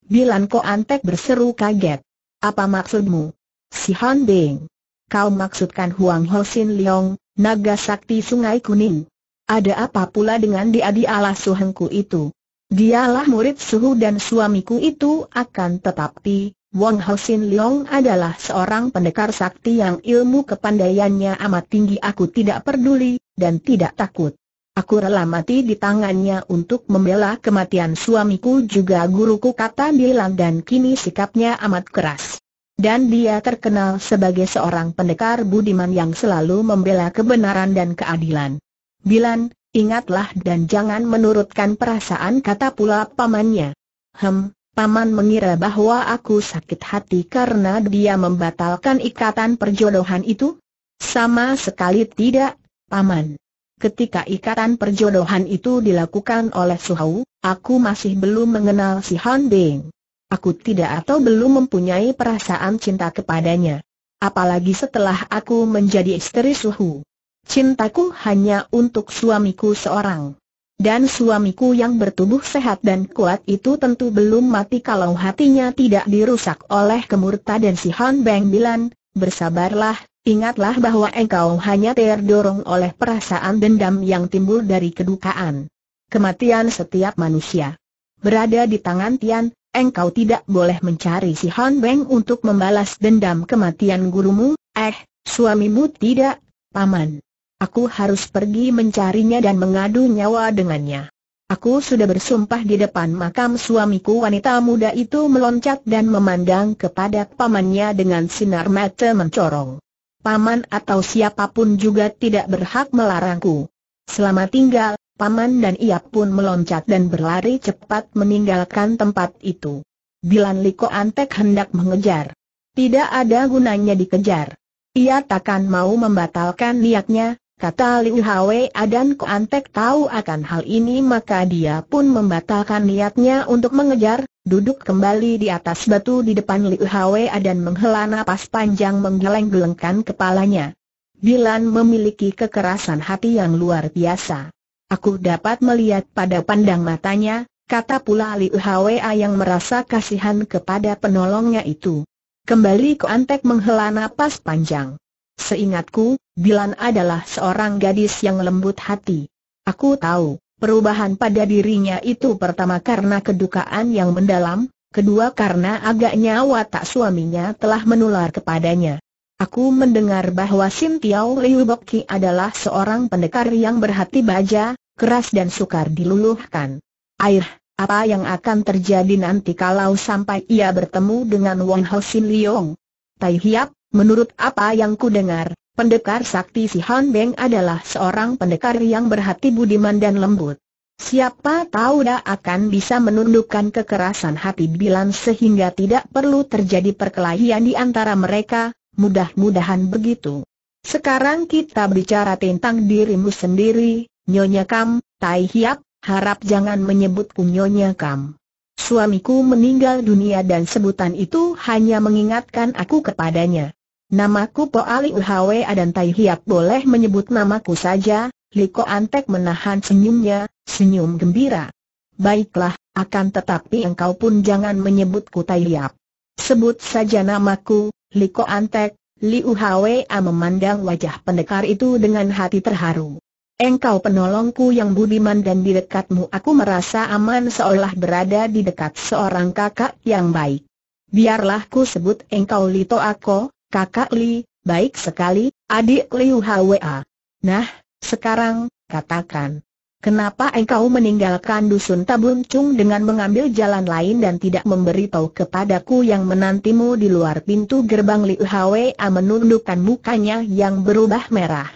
Bilan Ko Antek berseru kaget. Apa maksudmu? Si Han Ding. Kau maksudkan Huang Ho Sin Leong, naga sakti sungai kuning. Ada apa pula dengan dia di alas suhengku itu? Dialah murid suhu dan suamiku itu akan tetapi, Wong Sin Leong adalah seorang pendekar sakti yang ilmu kepandaiannya amat tinggi aku tidak peduli, dan tidak takut. Aku rela mati di tangannya untuk membela kematian suamiku juga guruku kata bilang dan kini sikapnya amat keras. Dan dia terkenal sebagai seorang pendekar budiman yang selalu membela kebenaran dan keadilan. Bilan, ingatlah dan jangan menurutkan perasaan kata pula pamannya. Hem, Paman mengira bahwa aku sakit hati karena dia membatalkan ikatan perjodohan itu? Sama sekali tidak, Paman. Ketika ikatan perjodohan itu dilakukan oleh Suhau, aku masih belum mengenal si Han Bing. Aku tidak atau belum mempunyai perasaan cinta kepadanya. Apalagi setelah aku menjadi istri Suhu. Cintaku hanya untuk suamiku seorang. Dan suamiku yang bertubuh sehat dan kuat itu tentu belum mati kalau hatinya tidak dirusak oleh dan si Han Beng Bilan, bersabarlah, ingatlah bahwa engkau hanya terdorong oleh perasaan dendam yang timbul dari kedukaan. Kematian setiap manusia berada di tangan Tian, engkau tidak boleh mencari si Han Beng untuk membalas dendam kematian gurumu, eh, suamimu tidak, paman. Aku harus pergi mencarinya dan mengadu nyawa dengannya. Aku sudah bersumpah di depan makam suamiku wanita muda itu meloncat dan memandang kepada pamannya dengan sinar mata mencorong. Paman atau siapapun juga tidak berhak melarangku. Selama tinggal, paman dan ia pun meloncat dan berlari cepat meninggalkan tempat itu. Bilan Liko Antek hendak mengejar. Tidak ada gunanya dikejar. Ia takkan mau membatalkan niatnya, Kata Liu Hwa dan Koantek tahu akan hal ini maka dia pun membatalkan niatnya untuk mengejar, duduk kembali di atas batu di depan Liu Hwa dan menghela napas panjang menggeleng-gelengkan kepalanya. Bilan memiliki kekerasan hati yang luar biasa. Aku dapat melihat pada pandang matanya, kata pula Liu Hwa yang merasa kasihan kepada penolongnya itu. Kembali Koantek menghela napas panjang. Seingatku, Bilan adalah seorang gadis yang lembut hati. Aku tahu, perubahan pada dirinya itu pertama karena kedukaan yang mendalam, kedua karena agaknya watak suaminya telah menular kepadanya. Aku mendengar bahwa Sim Tiao Liu Boki adalah seorang pendekar yang berhati baja, keras dan sukar diluluhkan. Air, apa yang akan terjadi nanti kalau sampai ia bertemu dengan Wang Ho Sin Liong? Tai Hiap, Menurut apa yang kudengar, pendekar sakti si Han Beng adalah seorang pendekar yang berhati budiman dan lembut. Siapa tahu dia akan bisa menundukkan kekerasan hati Bilan sehingga tidak perlu terjadi perkelahian di antara mereka, mudah-mudahan begitu. Sekarang kita bicara tentang dirimu sendiri, Nyonya Kam, Tai Hiap, harap jangan menyebutku Nyonya Kam. Suamiku meninggal dunia dan sebutan itu hanya mengingatkan aku kepadanya. Namaku Po Ali Uhwe dan Tai Hiap boleh menyebut namaku saja, Liko Antek menahan senyumnya, senyum gembira. Baiklah, akan tetapi engkau pun jangan menyebutku Tai Hiap. Sebut saja namaku, Liko Antek, Li Uhwe memandang wajah pendekar itu dengan hati terharu. Engkau penolongku yang budiman dan di dekatmu aku merasa aman seolah berada di dekat seorang kakak yang baik. Biarlah ku sebut engkau Lito Ako, Kakak Li, baik sekali, adik Liu Hwa. Nah, sekarang, katakan. Kenapa engkau meninggalkan dusun Tabungcung dengan mengambil jalan lain dan tidak memberitahu kepadaku yang menantimu di luar pintu gerbang Liu Hwa menundukkan mukanya yang berubah merah.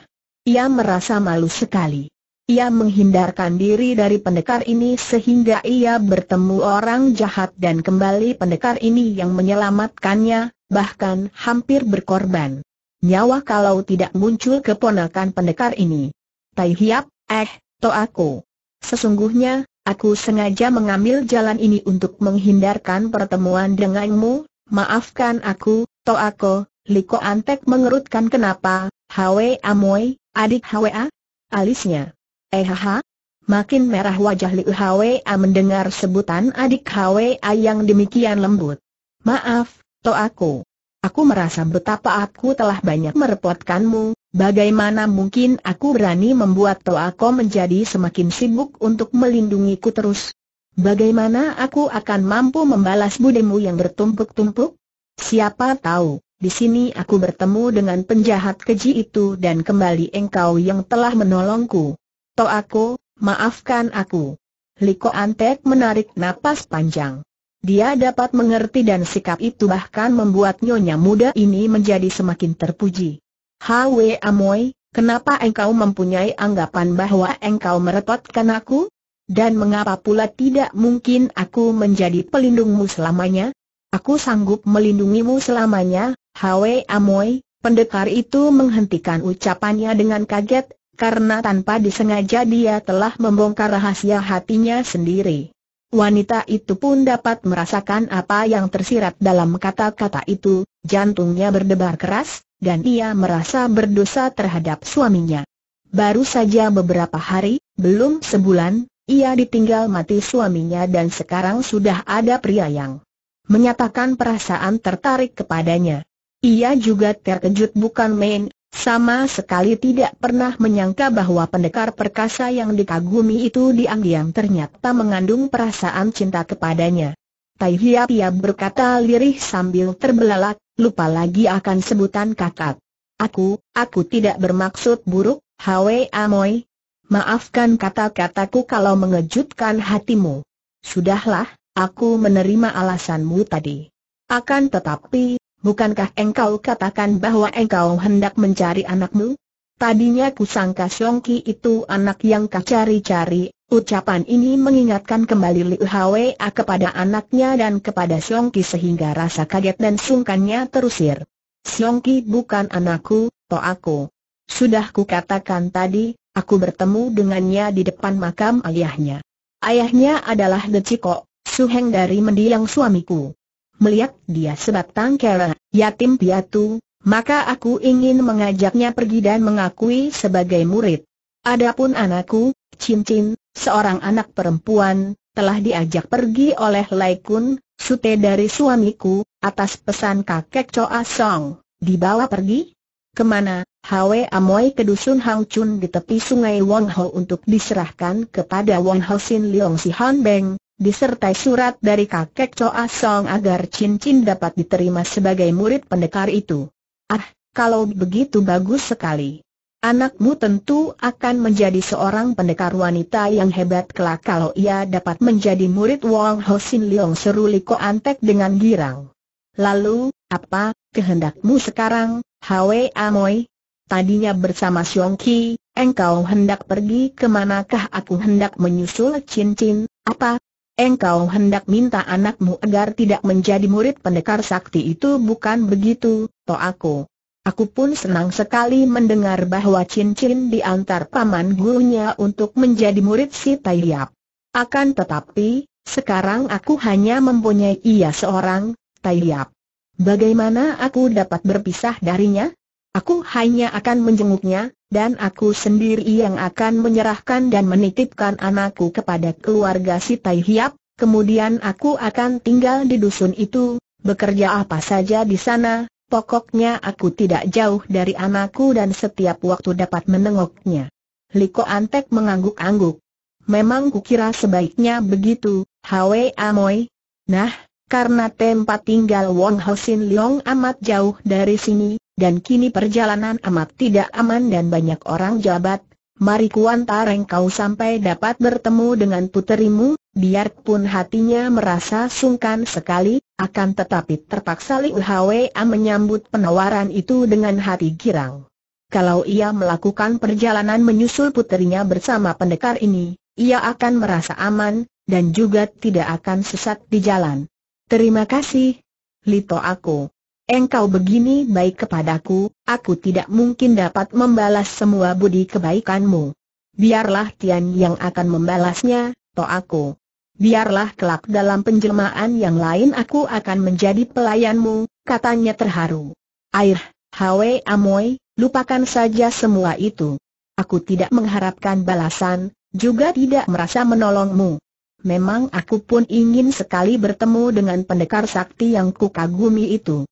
Ia merasa malu sekali. Ia menghindarkan diri dari pendekar ini sehingga ia bertemu orang jahat dan kembali pendekar ini yang menyelamatkannya, bahkan hampir berkorban. Nyawa kalau tidak muncul keponakan pendekar ini. Tai hiap, eh, to aku. Sesungguhnya, aku sengaja mengambil jalan ini untuk menghindarkan pertemuan denganmu, maafkan aku, to aku, Liko Antek mengerutkan kenapa, Hwe Amoy, adik Hwa? Alisnya. Eh Ehaha, Makin merah wajah Liu Hwa mendengar sebutan adik Hwa yang demikian lembut. Maaf, to aku. Aku merasa betapa aku telah banyak merepotkanmu, bagaimana mungkin aku berani membuat to aku menjadi semakin sibuk untuk melindungiku terus? Bagaimana aku akan mampu membalas budimu yang bertumpuk-tumpuk? Siapa tahu, di sini aku bertemu dengan penjahat keji itu dan kembali engkau yang telah menolongku. To aku, maafkan aku. Liko Antek menarik napas panjang. Dia dapat mengerti dan sikap itu bahkan membuat nyonya muda ini menjadi semakin terpuji. Hwe Amoy, kenapa engkau mempunyai anggapan bahwa engkau merepotkan aku? Dan mengapa pula tidak mungkin aku menjadi pelindungmu selamanya? Aku sanggup melindungimu selamanya, Hwe Amoy, pendekar itu menghentikan ucapannya dengan kaget, karena tanpa disengaja dia telah membongkar rahasia hatinya sendiri. Wanita itu pun dapat merasakan apa yang tersirat dalam kata-kata itu, jantungnya berdebar keras, dan ia merasa berdosa terhadap suaminya. Baru saja beberapa hari, belum sebulan, ia ditinggal mati suaminya dan sekarang sudah ada pria yang menyatakan perasaan tertarik kepadanya. Ia juga terkejut bukan main, sama sekali tidak pernah menyangka bahwa pendekar perkasa yang dikagumi itu diam-diam ternyata mengandung perasaan cinta kepadanya. Tai Hia Pia berkata lirih sambil terbelalak, lupa lagi akan sebutan kakak. Aku, aku tidak bermaksud buruk, Hwe Amoy. Maafkan kata-kataku kalau mengejutkan hatimu. Sudahlah, aku menerima alasanmu tadi. Akan tetapi, Bukankah engkau katakan bahwa engkau hendak mencari anakmu? Tadinya kusangka Xiongki itu anak yang kau cari-cari, ucapan ini mengingatkan kembali Liu Hwa kepada anaknya dan kepada Xiongki sehingga rasa kaget dan sungkannya terusir. Xiongki bukan anakku, to aku. Sudah ku katakan tadi, aku bertemu dengannya di depan makam ayahnya. Ayahnya adalah Deciko, suheng dari mendiang suamiku melihat dia sebatang kara, yatim piatu, maka aku ingin mengajaknya pergi dan mengakui sebagai murid. Adapun anakku, Cincin, seorang anak perempuan, telah diajak pergi oleh Laikun, sute dari suamiku, atas pesan kakek Choa Song, dibawa pergi? Kemana? Hwe Amoy ke dusun Hang Chun di tepi sungai Wong Ho untuk diserahkan kepada Wong Ho Sin Leong Si Han Beng, disertai surat dari kakek Choa Song agar cincin dapat diterima sebagai murid pendekar itu. Ah, kalau begitu bagus sekali. Anakmu tentu akan menjadi seorang pendekar wanita yang hebat kelak kalau ia dapat menjadi murid Wong Sin Leong seru Liko Antek dengan girang. Lalu, apa kehendakmu sekarang, Hwe Amoy? Tadinya bersama Siong Ki, engkau hendak pergi kemanakah aku hendak menyusul cincin, apa, Engkau hendak minta anakmu agar tidak menjadi murid pendekar sakti itu bukan begitu, toh aku. Aku pun senang sekali mendengar bahwa cincin diantar paman gurunya untuk menjadi murid si Taiyap. Akan tetapi, sekarang aku hanya mempunyai ia seorang, Taiyap. Bagaimana aku dapat berpisah darinya? Aku hanya akan menjenguknya, dan aku sendiri yang akan menyerahkan dan menitipkan anakku kepada keluarga si Tai Hiap, kemudian aku akan tinggal di dusun itu, bekerja apa saja di sana, pokoknya aku tidak jauh dari anakku dan setiap waktu dapat menengoknya. Liko Antek mengangguk-angguk. Memang kukira sebaiknya begitu, Hwe Amoy. Nah, karena tempat tinggal Wong Sin Leong amat jauh dari sini, dan kini perjalanan amat tidak aman dan banyak orang jabat, mari kuantar kau sampai dapat bertemu dengan puterimu, biarpun hatinya merasa sungkan sekali, akan tetapi terpaksa Liu Hwa menyambut penawaran itu dengan hati girang. Kalau ia melakukan perjalanan menyusul puterinya bersama pendekar ini, ia akan merasa aman, dan juga tidak akan sesat di jalan. Terima kasih, Lito aku engkau begini baik kepadaku, aku tidak mungkin dapat membalas semua budi kebaikanmu. Biarlah Tian yang akan membalasnya, to aku. Biarlah kelak dalam penjelmaan yang lain aku akan menjadi pelayanmu, katanya terharu. Air, Hwe Amoy, lupakan saja semua itu. Aku tidak mengharapkan balasan, juga tidak merasa menolongmu. Memang aku pun ingin sekali bertemu dengan pendekar sakti yang kukagumi itu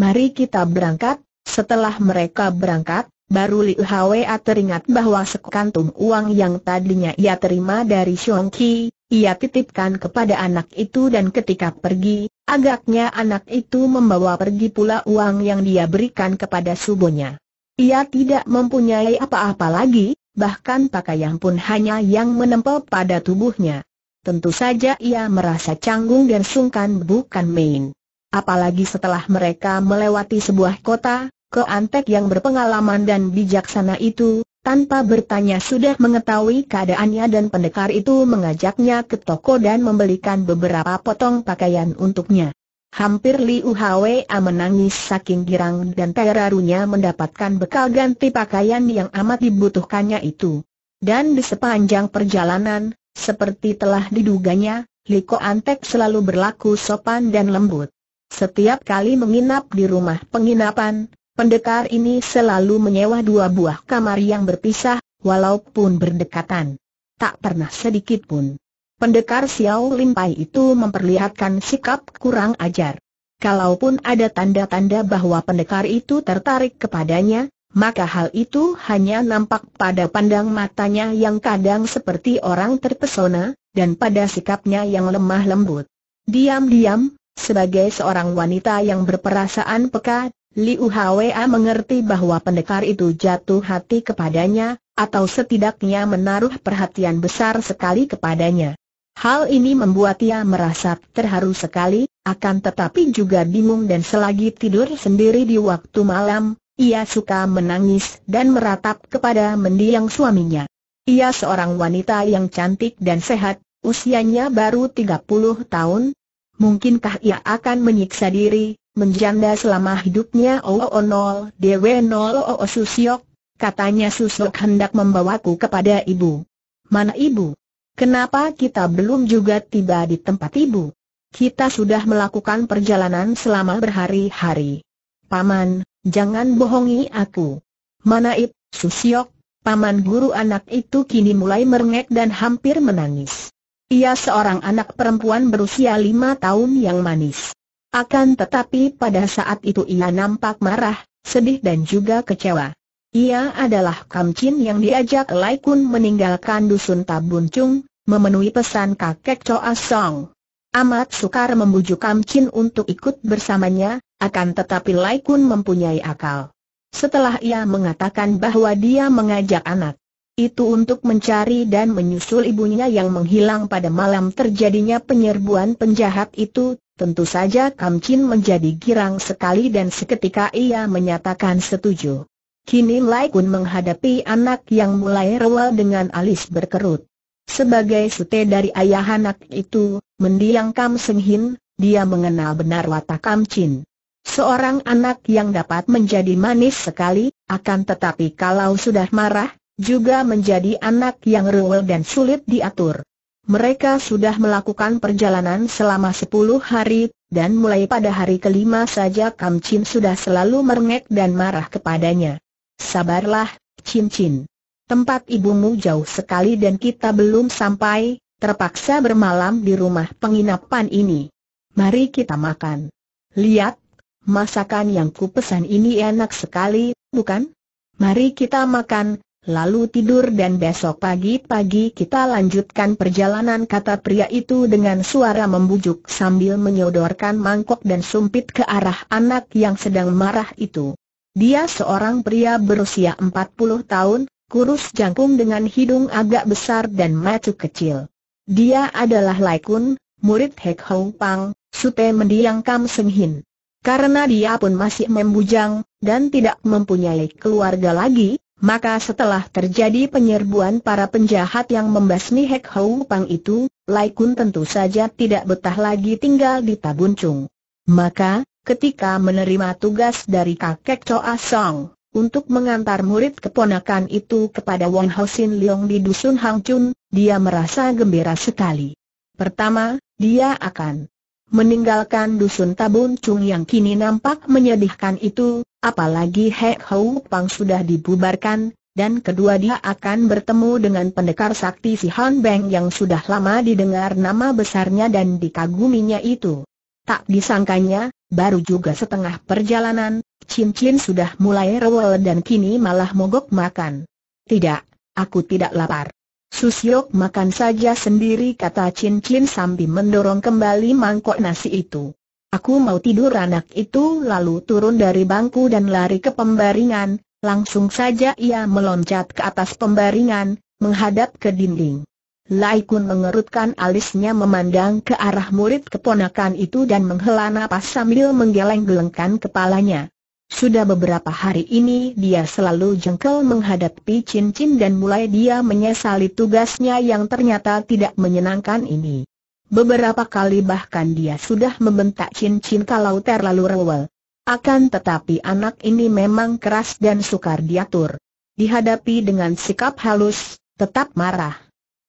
mari kita berangkat. Setelah mereka berangkat, baru Liu Hwa teringat bahwa sekantum uang yang tadinya ia terima dari Xiong Qi, ia titipkan kepada anak itu dan ketika pergi, agaknya anak itu membawa pergi pula uang yang dia berikan kepada subonya. Ia tidak mempunyai apa-apa lagi, bahkan pakaian pun hanya yang menempel pada tubuhnya. Tentu saja ia merasa canggung dan sungkan bukan main. Apalagi setelah mereka melewati sebuah kota, keantek yang berpengalaman dan bijaksana itu, tanpa bertanya sudah mengetahui keadaannya dan pendekar itu mengajaknya ke toko dan membelikan beberapa potong pakaian untuknya. Hampir Liu Hwa menangis saking girang dan terarunya mendapatkan bekal ganti pakaian yang amat dibutuhkannya itu. Dan di sepanjang perjalanan, seperti telah diduganya, Liko Antek selalu berlaku sopan dan lembut. Setiap kali menginap di rumah penginapan, pendekar ini selalu menyewa dua buah kamar yang berpisah, walaupun berdekatan. Tak pernah sedikit pun. Pendekar Xiao Limpai itu memperlihatkan sikap kurang ajar. Kalaupun ada tanda-tanda bahwa pendekar itu tertarik kepadanya, maka hal itu hanya nampak pada pandang matanya yang kadang seperti orang terpesona, dan pada sikapnya yang lemah lembut. Diam-diam, sebagai seorang wanita yang berperasaan peka, Liu Hwa mengerti bahwa pendekar itu jatuh hati kepadanya, atau setidaknya menaruh perhatian besar sekali kepadanya. Hal ini membuat ia merasa terharu sekali, akan tetapi juga bingung dan selagi tidur sendiri di waktu malam, ia suka menangis dan meratap kepada mendiang suaminya. Ia seorang wanita yang cantik dan sehat, usianya baru 30 tahun, Mungkinkah ia akan menyiksa diri, menjanda selama hidupnya OO0 DW0 OO Susiok? Katanya Susyok hendak membawaku kepada ibu. Mana ibu? Kenapa kita belum juga tiba di tempat ibu? Kita sudah melakukan perjalanan selama berhari-hari. Paman, jangan bohongi aku. Mana ibu, Susiok? paman guru anak itu kini mulai merengek dan hampir menangis. Ia seorang anak perempuan berusia lima tahun yang manis. Akan tetapi pada saat itu ia nampak marah, sedih dan juga kecewa. Ia adalah Kamcin yang diajak Lai Kun meninggalkan dusun Tabun Chung, memenuhi pesan kakek Choa Song. Amat sukar membujuk Kamcin untuk ikut bersamanya, akan tetapi Lai Kun mempunyai akal. Setelah ia mengatakan bahwa dia mengajak anak itu untuk mencari dan menyusul ibunya yang menghilang pada malam terjadinya penyerbuan penjahat itu, tentu saja Kam Chin menjadi girang sekali dan seketika ia menyatakan setuju. Kini Lai Kun menghadapi anak yang mulai rewel dengan alis berkerut. Sebagai sute dari ayah anak itu, mendiang Kam Seng Hin, dia mengenal benar watak Kam Chin. Seorang anak yang dapat menjadi manis sekali, akan tetapi kalau sudah marah, juga menjadi anak yang rewel dan sulit diatur. Mereka sudah melakukan perjalanan selama 10 hari, dan mulai pada hari kelima saja Kam Chin sudah selalu merengek dan marah kepadanya. Sabarlah, Chin Chin. Tempat ibumu jauh sekali dan kita belum sampai, terpaksa bermalam di rumah penginapan ini. Mari kita makan. Lihat, masakan yang kupesan ini enak sekali, bukan? Mari kita makan, lalu tidur dan besok pagi-pagi kita lanjutkan perjalanan kata pria itu dengan suara membujuk sambil menyodorkan mangkok dan sumpit ke arah anak yang sedang marah itu. Dia seorang pria berusia 40 tahun, kurus jangkung dengan hidung agak besar dan mata kecil. Dia adalah Laikun, murid Hek Hong Pang, Sute mendiang Kam Seng Hin. Karena dia pun masih membujang, dan tidak mempunyai keluarga lagi, maka setelah terjadi penyerbuan para penjahat yang membasmi Hek Hou Pang itu, Lai Kun tentu saja tidak betah lagi tinggal di Chung. Maka, ketika menerima tugas dari kakek Choa Song, untuk mengantar murid keponakan itu kepada Wong Hosin Leong di Dusun Hang Chun, dia merasa gembira sekali. Pertama, dia akan meninggalkan dusun Tabun Chung yang kini nampak menyedihkan itu, Apalagi Hek Hou Pang sudah dibubarkan, dan kedua dia akan bertemu dengan pendekar sakti si Han Beng yang sudah lama didengar nama besarnya dan dikaguminya itu. Tak disangkanya, baru juga setengah perjalanan, cincin sudah mulai rewel dan kini malah mogok makan. Tidak, aku tidak lapar. Susyok makan saja sendiri kata cincin sambil mendorong kembali mangkok nasi itu. Aku mau tidur anak itu lalu turun dari bangku dan lari ke pembaringan, langsung saja ia meloncat ke atas pembaringan, menghadap ke dinding. Laikun mengerutkan alisnya memandang ke arah murid keponakan itu dan menghela napas sambil menggeleng-gelengkan kepalanya. Sudah beberapa hari ini dia selalu jengkel menghadapi cincin dan mulai dia menyesali tugasnya yang ternyata tidak menyenangkan ini. Beberapa kali bahkan dia sudah membentak cincin kalau terlalu rewel. Akan tetapi anak ini memang keras dan sukar diatur. Dihadapi dengan sikap halus, tetap marah.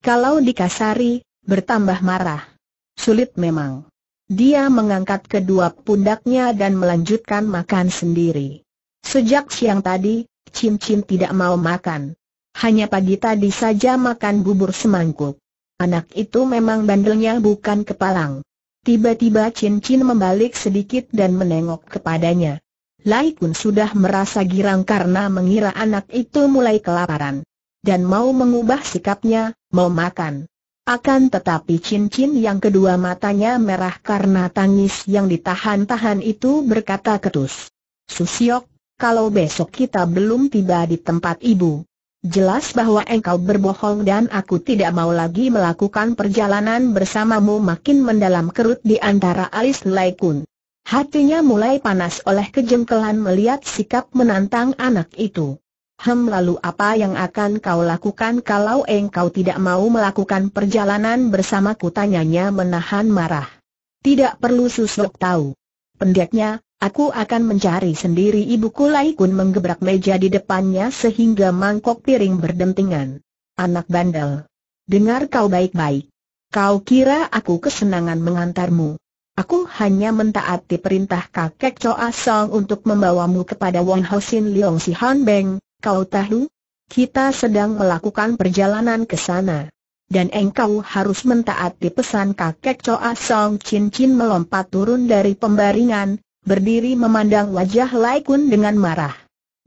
Kalau dikasari, bertambah marah. Sulit memang. Dia mengangkat kedua pundaknya dan melanjutkan makan sendiri. Sejak siang tadi, Cincin tidak mau makan. Hanya pagi tadi saja makan bubur semangkuk. Anak itu memang bandelnya bukan kepalang. Tiba-tiba Chin Chin membalik sedikit dan menengok kepadanya. Lai Kun sudah merasa girang karena mengira anak itu mulai kelaparan. Dan mau mengubah sikapnya, mau makan. Akan tetapi Chin Chin yang kedua matanya merah karena tangis yang ditahan-tahan itu berkata ketus. Susiok, kalau besok kita belum tiba di tempat ibu, Jelas bahwa engkau berbohong dan aku tidak mau lagi melakukan perjalanan bersamamu makin mendalam kerut di antara alis Laikun. Hatinya mulai panas oleh kejengkelan melihat sikap menantang anak itu. Hem lalu apa yang akan kau lakukan kalau engkau tidak mau melakukan perjalanan bersamaku tanyanya menahan marah. Tidak perlu susuk tahu. Pendeknya, Aku akan mencari sendiri ibu Kulai Kun menggebrak meja di depannya sehingga mangkok piring berdentingan. Anak bandel. Dengar kau baik-baik. Kau kira aku kesenangan mengantarmu. Aku hanya mentaati perintah kakek Choa Song untuk membawamu kepada Wong Ho Sin Leong Si Han Beng, kau tahu? Kita sedang melakukan perjalanan ke sana. Dan engkau harus mentaati pesan kakek Choa Song Chin Chin melompat turun dari pembaringan, berdiri memandang wajah Lai Kun dengan marah.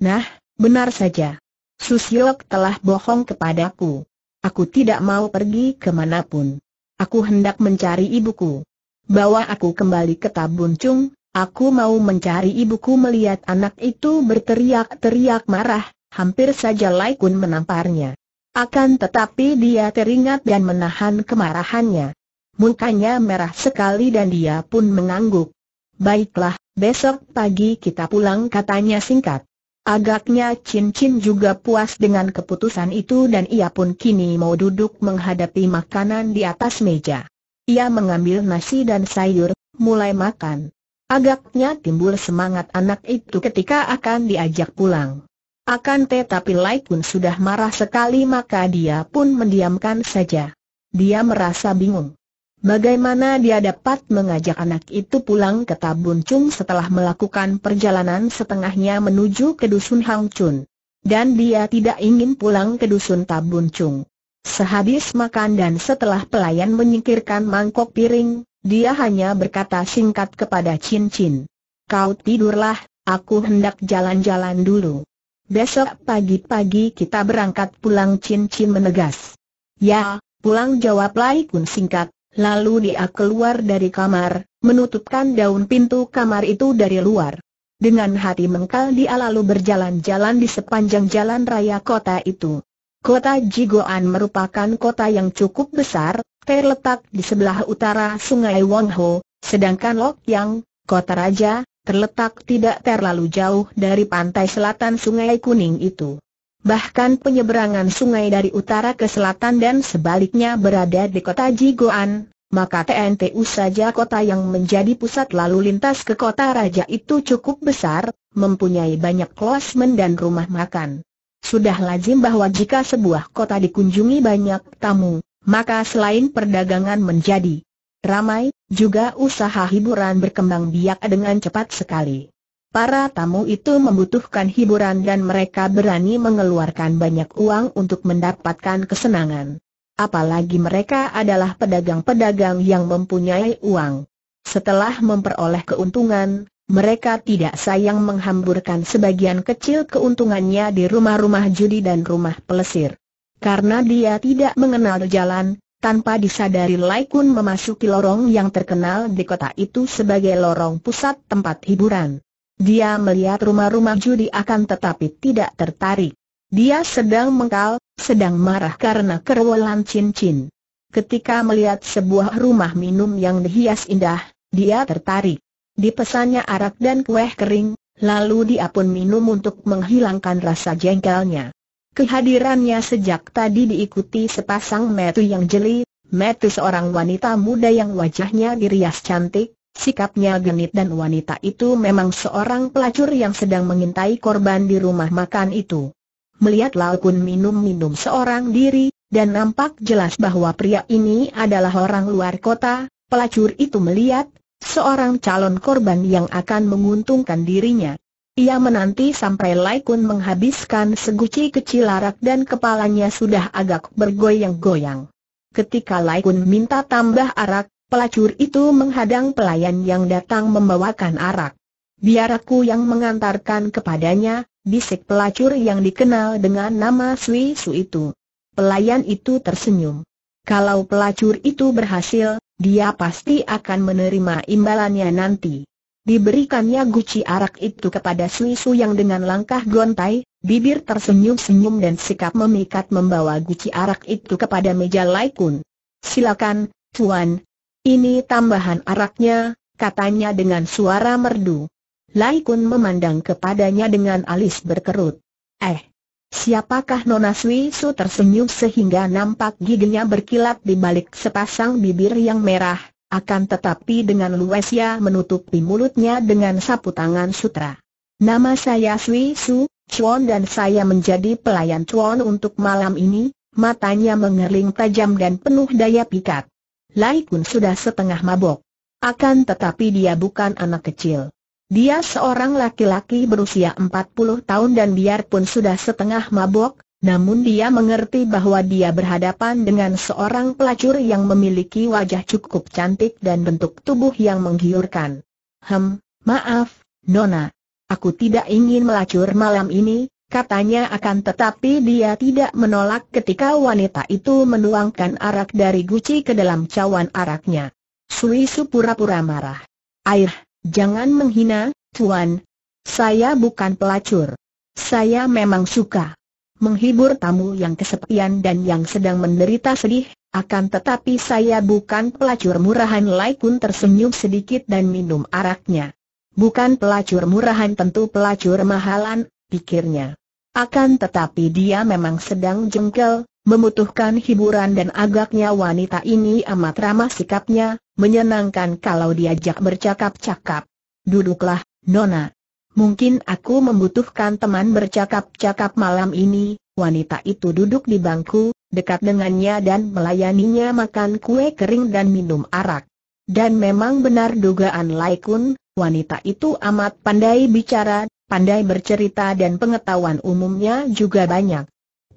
Nah, benar saja. Susiok telah bohong kepadaku. Aku tidak mau pergi kemanapun. Aku hendak mencari ibuku. Bawa aku kembali ke Tabun Chung, aku mau mencari ibuku melihat anak itu berteriak-teriak marah, hampir saja Lai Kun menamparnya. Akan tetapi dia teringat dan menahan kemarahannya. Mukanya merah sekali dan dia pun mengangguk. Baiklah, Besok pagi kita pulang katanya singkat. Agaknya Chin Chin juga puas dengan keputusan itu dan ia pun kini mau duduk menghadapi makanan di atas meja. Ia mengambil nasi dan sayur, mulai makan. Agaknya timbul semangat anak itu ketika akan diajak pulang. Akan tetapi Lai pun sudah marah sekali maka dia pun mendiamkan saja. Dia merasa bingung. Bagaimana dia dapat mengajak anak itu pulang ke Tabun Chung setelah melakukan perjalanan setengahnya menuju ke Dusun Hang Chun. Dan dia tidak ingin pulang ke Dusun Tabun Chung. Sehabis makan dan setelah pelayan menyingkirkan mangkok piring, dia hanya berkata singkat kepada Chin Chin. Kau tidurlah, aku hendak jalan-jalan dulu. Besok pagi-pagi kita berangkat pulang Chin Chin menegas. Ya, pulang jawab Lai Kun singkat, Lalu dia keluar dari kamar, menutupkan daun pintu kamar itu dari luar. Dengan hati mengkal dia lalu berjalan-jalan di sepanjang jalan raya kota itu. Kota Jigoan merupakan kota yang cukup besar, terletak di sebelah utara sungai Wangho, sedangkan Lok Yang, kota raja, terletak tidak terlalu jauh dari pantai selatan sungai Kuning itu bahkan penyeberangan sungai dari utara ke selatan dan sebaliknya berada di kota Jigoan, maka TNTU saja kota yang menjadi pusat lalu lintas ke kota raja itu cukup besar, mempunyai banyak klasmen dan rumah makan. Sudah lazim bahwa jika sebuah kota dikunjungi banyak tamu, maka selain perdagangan menjadi ramai, juga usaha hiburan berkembang biak dengan cepat sekali. Para tamu itu membutuhkan hiburan dan mereka berani mengeluarkan banyak uang untuk mendapatkan kesenangan. Apalagi mereka adalah pedagang-pedagang yang mempunyai uang. Setelah memperoleh keuntungan, mereka tidak sayang menghamburkan sebagian kecil keuntungannya di rumah-rumah judi dan rumah pelesir. Karena dia tidak mengenal jalan, tanpa disadari Laikun memasuki lorong yang terkenal di kota itu sebagai lorong pusat tempat hiburan. Dia melihat rumah-rumah judi akan tetapi tidak tertarik. Dia sedang mengkal, sedang marah karena kerowolan cincin. Ketika melihat sebuah rumah minum yang dihias indah, dia tertarik. Dipesannya arak dan kue kering, lalu dia pun minum untuk menghilangkan rasa jengkelnya. Kehadirannya sejak tadi diikuti sepasang metu yang jeli, metu seorang wanita muda yang wajahnya dirias cantik, Sikapnya genit dan wanita itu memang seorang pelacur yang sedang mengintai korban di rumah makan itu. Melihat Lau minum-minum seorang diri, dan nampak jelas bahwa pria ini adalah orang luar kota, pelacur itu melihat, seorang calon korban yang akan menguntungkan dirinya. Ia menanti sampai laikun menghabiskan seguci kecil arak dan kepalanya sudah agak bergoyang-goyang. Ketika laikun minta tambah arak, Pelacur itu menghadang pelayan yang datang membawakan arak. Biar aku yang mengantarkan kepadanya, bisik pelacur yang dikenal dengan nama Sui Su itu. Pelayan itu tersenyum. Kalau pelacur itu berhasil, dia pasti akan menerima imbalannya nanti. Diberikannya guci arak itu kepada Suisu yang dengan langkah gontai, bibir tersenyum-senyum dan sikap memikat membawa guci arak itu kepada meja Laikun. Silakan, Tuan, ini tambahan araknya, katanya dengan suara merdu. Lai Kun memandang kepadanya dengan alis berkerut. Eh, siapakah Nona Sui Su tersenyum sehingga nampak giginya berkilat di balik sepasang bibir yang merah, akan tetapi dengan luasnya menutupi mulutnya dengan sapu tangan sutra. Nama saya Sui Su, Chuan dan saya menjadi pelayan Chuan untuk malam ini, matanya mengerling tajam dan penuh daya pikat. Lai Kun sudah setengah mabok. Akan tetapi dia bukan anak kecil. Dia seorang laki-laki berusia 40 tahun dan biarpun sudah setengah mabok, namun dia mengerti bahwa dia berhadapan dengan seorang pelacur yang memiliki wajah cukup cantik dan bentuk tubuh yang menggiurkan. Hem, maaf, Nona. Aku tidak ingin melacur malam ini, katanya akan tetapi dia tidak menolak ketika wanita itu menuangkan arak dari guci ke dalam cawan araknya. Sui Su pura-pura marah. Air, jangan menghina, Tuan. Saya bukan pelacur. Saya memang suka menghibur tamu yang kesepian dan yang sedang menderita sedih, akan tetapi saya bukan pelacur murahan Laikun tersenyum sedikit dan minum araknya. Bukan pelacur murahan tentu pelacur mahalan, pikirnya. Akan tetapi dia memang sedang jengkel, membutuhkan hiburan dan agaknya wanita ini amat ramah sikapnya, menyenangkan kalau diajak bercakap-cakap. Duduklah, Nona. Mungkin aku membutuhkan teman bercakap-cakap malam ini, wanita itu duduk di bangku, dekat dengannya dan melayaninya makan kue kering dan minum arak. Dan memang benar dugaan Laikun, wanita itu amat pandai bicara, pandai bercerita dan pengetahuan umumnya juga banyak.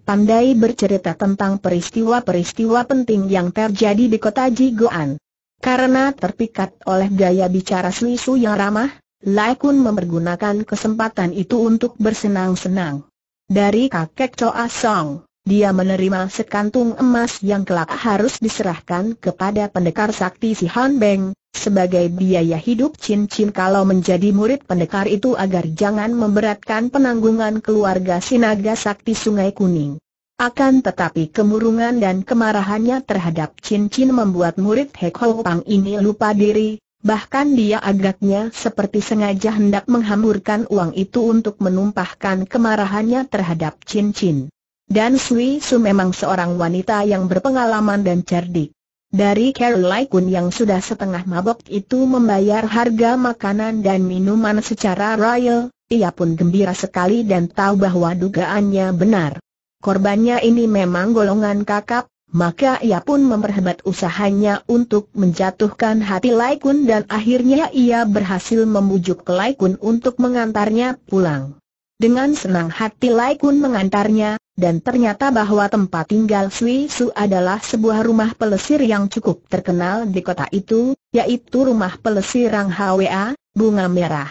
Pandai bercerita tentang peristiwa-peristiwa penting yang terjadi di kota Jigoan. Karena terpikat oleh gaya bicara Slisu yang ramah, Lai Kun mempergunakan kesempatan itu untuk bersenang-senang. Dari kakek Choa Song, dia menerima sekantung emas yang kelak harus diserahkan kepada pendekar sakti Si Han Beng, sebagai biaya hidup cincin kalau menjadi murid pendekar itu agar jangan memberatkan penanggungan keluarga Sinaga Sakti Sungai Kuning. Akan tetapi kemurungan dan kemarahannya terhadap cincin membuat murid Hek Pang ini lupa diri, bahkan dia agaknya seperti sengaja hendak menghamburkan uang itu untuk menumpahkan kemarahannya terhadap cincin. Dan Sui Su memang seorang wanita yang berpengalaman dan cerdik. Dari Carol Kun yang sudah setengah mabok itu membayar harga makanan dan minuman secara royal, ia pun gembira sekali dan tahu bahwa dugaannya benar. Korbannya ini memang golongan kakap, maka ia pun memperhebat usahanya untuk menjatuhkan hati Laikun dan akhirnya ia berhasil membujuk Laikun untuk mengantarnya pulang. Dengan senang hati Lai Kun mengantarnya, dan ternyata bahwa tempat tinggal Sui Su adalah sebuah rumah pelesir yang cukup terkenal di kota itu, yaitu rumah pelesir Rang Hwa, Bunga Merah.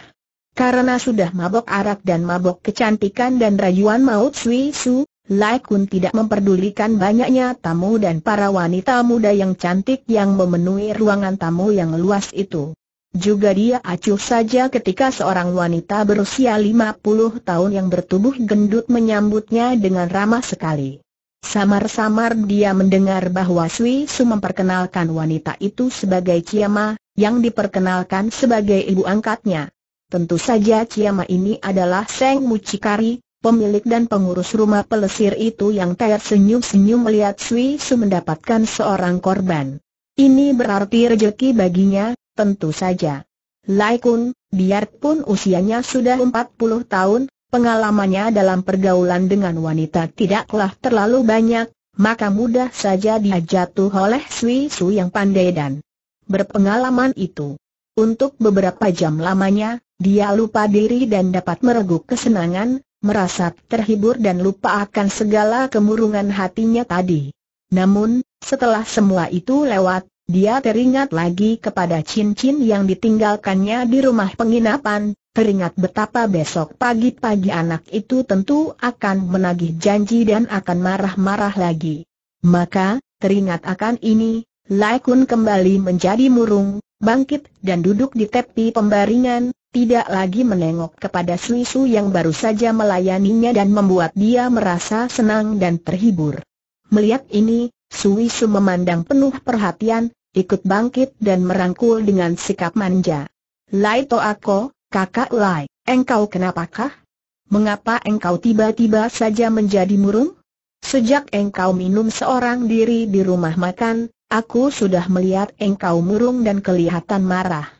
Karena sudah mabok arak dan mabok kecantikan dan rayuan maut Sui Su, Lai Kun tidak memperdulikan banyaknya tamu dan para wanita muda yang cantik yang memenuhi ruangan tamu yang luas itu. Juga dia acuh saja ketika seorang wanita berusia 50 tahun yang bertubuh gendut menyambutnya dengan ramah sekali. Samar-samar dia mendengar bahwa Sui Su memperkenalkan wanita itu sebagai Ciama, yang diperkenalkan sebagai ibu angkatnya. Tentu saja Ciama ini adalah Seng Mucikari, pemilik dan pengurus rumah pelesir itu yang tersenyum-senyum melihat Sui Su mendapatkan seorang korban. Ini berarti rejeki baginya, tentu saja. Lai Kun, biarpun usianya sudah 40 tahun, pengalamannya dalam pergaulan dengan wanita tidaklah terlalu banyak, maka mudah saja dia jatuh oleh Sui Su yang pandai dan berpengalaman itu. Untuk beberapa jam lamanya, dia lupa diri dan dapat mereguk kesenangan, merasa terhibur dan lupa akan segala kemurungan hatinya tadi. Namun, setelah semua itu lewat, dia teringat lagi kepada cincin yang ditinggalkannya di rumah penginapan, teringat betapa besok pagi-pagi anak itu tentu akan menagih janji dan akan marah-marah lagi. Maka, teringat akan ini, Lai Kun kembali menjadi murung, bangkit dan duduk di tepi pembaringan, tidak lagi menengok kepada Suisu yang baru saja melayaninya dan membuat dia merasa senang dan terhibur. Melihat ini, Sui Su memandang penuh perhatian, ikut bangkit dan merangkul dengan sikap manja. Lai to aku, kakak Lai, engkau kenapakah? Mengapa engkau tiba-tiba saja menjadi murung? Sejak engkau minum seorang diri di rumah makan, aku sudah melihat engkau murung dan kelihatan marah.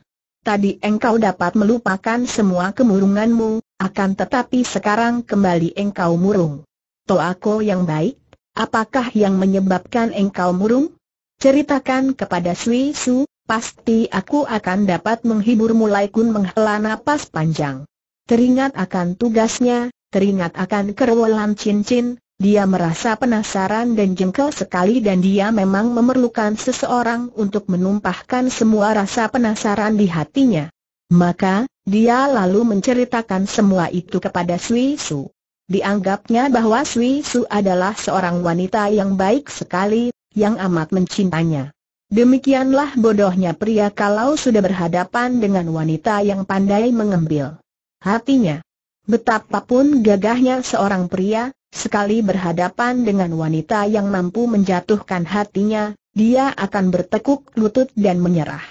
Tadi engkau dapat melupakan semua kemurunganmu, akan tetapi sekarang kembali engkau murung. To aku yang baik, Apakah yang menyebabkan engkau murung? Ceritakan kepada Sui Su, pasti aku akan dapat menghibur mulai kun menghela napas panjang. Teringat akan tugasnya, teringat akan kerewelan cincin, dia merasa penasaran dan jengkel sekali dan dia memang memerlukan seseorang untuk menumpahkan semua rasa penasaran di hatinya. Maka, dia lalu menceritakan semua itu kepada Sui Su. Dianggapnya bahwa Sui Su adalah seorang wanita yang baik sekali, yang amat mencintainya. Demikianlah bodohnya pria kalau sudah berhadapan dengan wanita yang pandai mengambil. hatinya. Betapapun gagahnya seorang pria, sekali berhadapan dengan wanita yang mampu menjatuhkan hatinya, dia akan bertekuk lutut dan menyerah.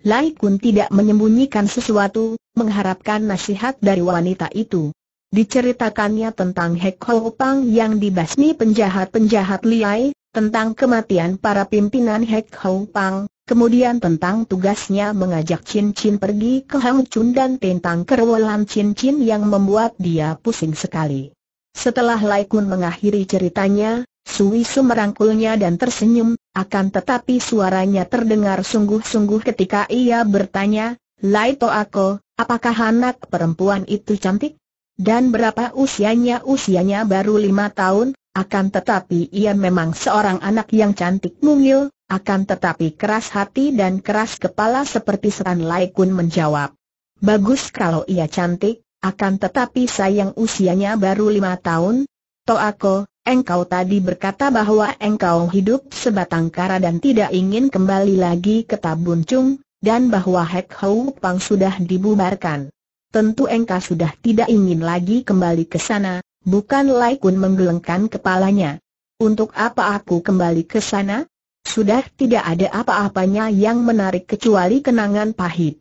Lai Kun tidak menyembunyikan sesuatu, mengharapkan nasihat dari wanita itu. Diceritakannya tentang Hek Ho Pang yang dibasmi penjahat-penjahat liai, tentang kematian para pimpinan Hek Ho Pang, kemudian tentang tugasnya mengajak Chin Chin pergi ke Hang Chun dan tentang kerewelan Chin Chin yang membuat dia pusing sekali. Setelah Lai Kun mengakhiri ceritanya, Sui Su merangkulnya dan tersenyum, akan tetapi suaranya terdengar sungguh-sungguh ketika ia bertanya, Lai Ako, apakah anak perempuan itu cantik? Dan berapa usianya? Usianya baru lima tahun, akan tetapi ia memang seorang anak yang cantik mungil, akan tetapi keras hati dan keras kepala seperti seran Lai Kun menjawab. Bagus kalau ia cantik, akan tetapi sayang usianya baru lima tahun. Toako, engkau tadi berkata bahwa engkau hidup sebatang kara dan tidak ingin kembali lagi ke Tabun Chung, dan bahwa Hek Hou Pang sudah dibubarkan tentu engkau sudah tidak ingin lagi kembali ke sana, bukan Laikun menggelengkan kepalanya. Untuk apa aku kembali ke sana? Sudah tidak ada apa-apanya yang menarik kecuali kenangan pahit.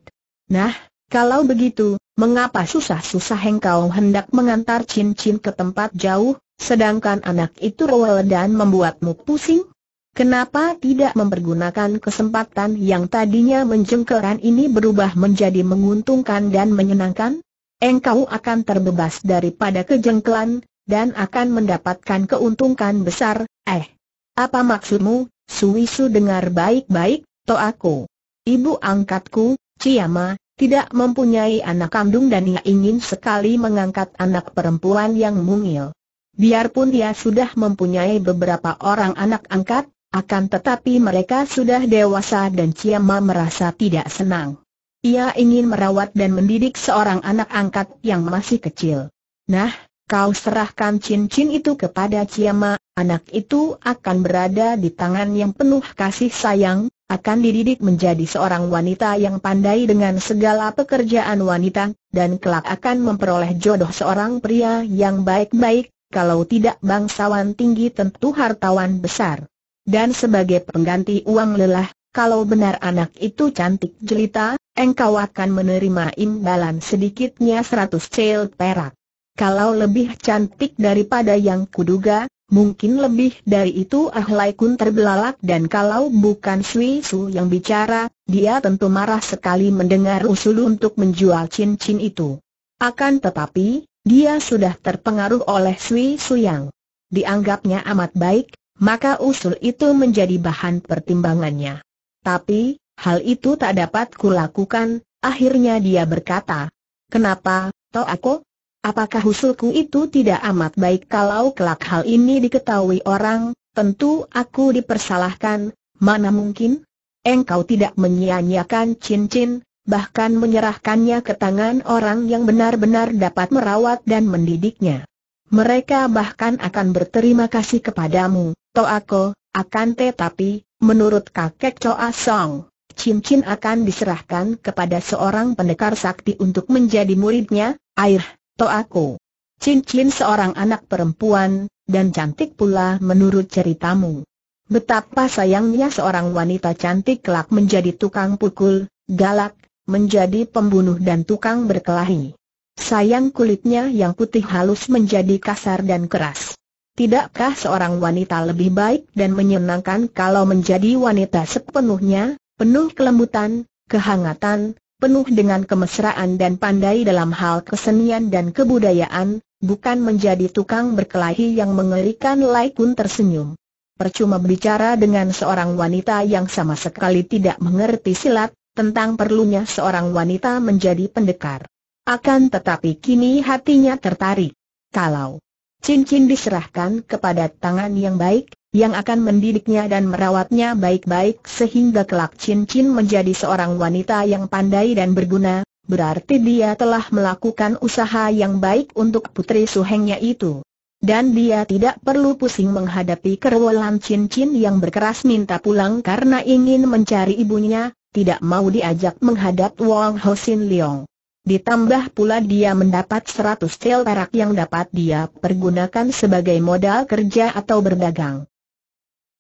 Nah, kalau begitu, mengapa susah-susah engkau hendak mengantar cincin ke tempat jauh, sedangkan anak itu rewel dan membuatmu pusing? Kenapa tidak mempergunakan kesempatan yang tadinya menjengkelkan ini berubah menjadi menguntungkan dan menyenangkan? Engkau akan terbebas daripada kejengkelan, dan akan mendapatkan keuntungan besar, eh. Apa maksudmu, Suwisu dengar baik-baik, to aku. Ibu angkatku, Ciama, tidak mempunyai anak kandung dan ia ingin sekali mengangkat anak perempuan yang mungil. Biarpun dia sudah mempunyai beberapa orang anak angkat, akan tetapi mereka sudah dewasa dan Ciamma merasa tidak senang. Ia ingin merawat dan mendidik seorang anak angkat yang masih kecil. Nah, kau serahkan cincin itu kepada Ciamma, anak itu akan berada di tangan yang penuh kasih sayang, akan dididik menjadi seorang wanita yang pandai dengan segala pekerjaan wanita, dan kelak akan memperoleh jodoh seorang pria yang baik-baik, kalau tidak bangsawan tinggi tentu hartawan besar dan sebagai pengganti uang lelah, kalau benar anak itu cantik jelita, engkau akan menerima imbalan sedikitnya 100 cel perak. Kalau lebih cantik daripada yang kuduga, mungkin lebih dari itu Ahlai Kun terbelalak dan kalau bukan Sui Su yang bicara, dia tentu marah sekali mendengar usul untuk menjual cincin itu. Akan tetapi, dia sudah terpengaruh oleh Sui Su yang dianggapnya amat baik, maka usul itu menjadi bahan pertimbangannya. Tapi, hal itu tak dapat kulakukan, akhirnya dia berkata, Kenapa, Toako? Apakah usulku itu tidak amat baik kalau kelak hal ini diketahui orang, tentu aku dipersalahkan, mana mungkin? Engkau tidak menyia-nyiakan cincin, bahkan menyerahkannya ke tangan orang yang benar-benar dapat merawat dan mendidiknya. Mereka bahkan akan berterima kasih kepadamu, Toako, akan tetapi, menurut kakek Choa Song, cincin akan diserahkan kepada seorang pendekar sakti untuk menjadi muridnya, air, Toako. Cincin seorang anak perempuan, dan cantik pula menurut ceritamu. Betapa sayangnya seorang wanita cantik kelak menjadi tukang pukul, galak, menjadi pembunuh dan tukang berkelahi. Sayang kulitnya yang putih halus menjadi kasar dan keras. Tidakkah seorang wanita lebih baik dan menyenangkan kalau menjadi wanita sepenuhnya, penuh kelembutan, kehangatan, penuh dengan kemesraan dan pandai dalam hal kesenian dan kebudayaan, bukan menjadi tukang berkelahi yang mengerikan Lai Kun tersenyum. Percuma bicara dengan seorang wanita yang sama sekali tidak mengerti silat, tentang perlunya seorang wanita menjadi pendekar. Akan tetapi kini hatinya tertarik. Kalau cincin diserahkan kepada tangan yang baik, yang akan mendidiknya dan merawatnya baik-baik sehingga kelak cincin menjadi seorang wanita yang pandai dan berguna, berarti dia telah melakukan usaha yang baik untuk putri suhengnya itu. Dan dia tidak perlu pusing menghadapi kerewelan cincin yang berkeras minta pulang karena ingin mencari ibunya, tidak mau diajak menghadap Wang Sin Leong. Ditambah pula dia mendapat 100 tel perak yang dapat dia pergunakan sebagai modal kerja atau berdagang.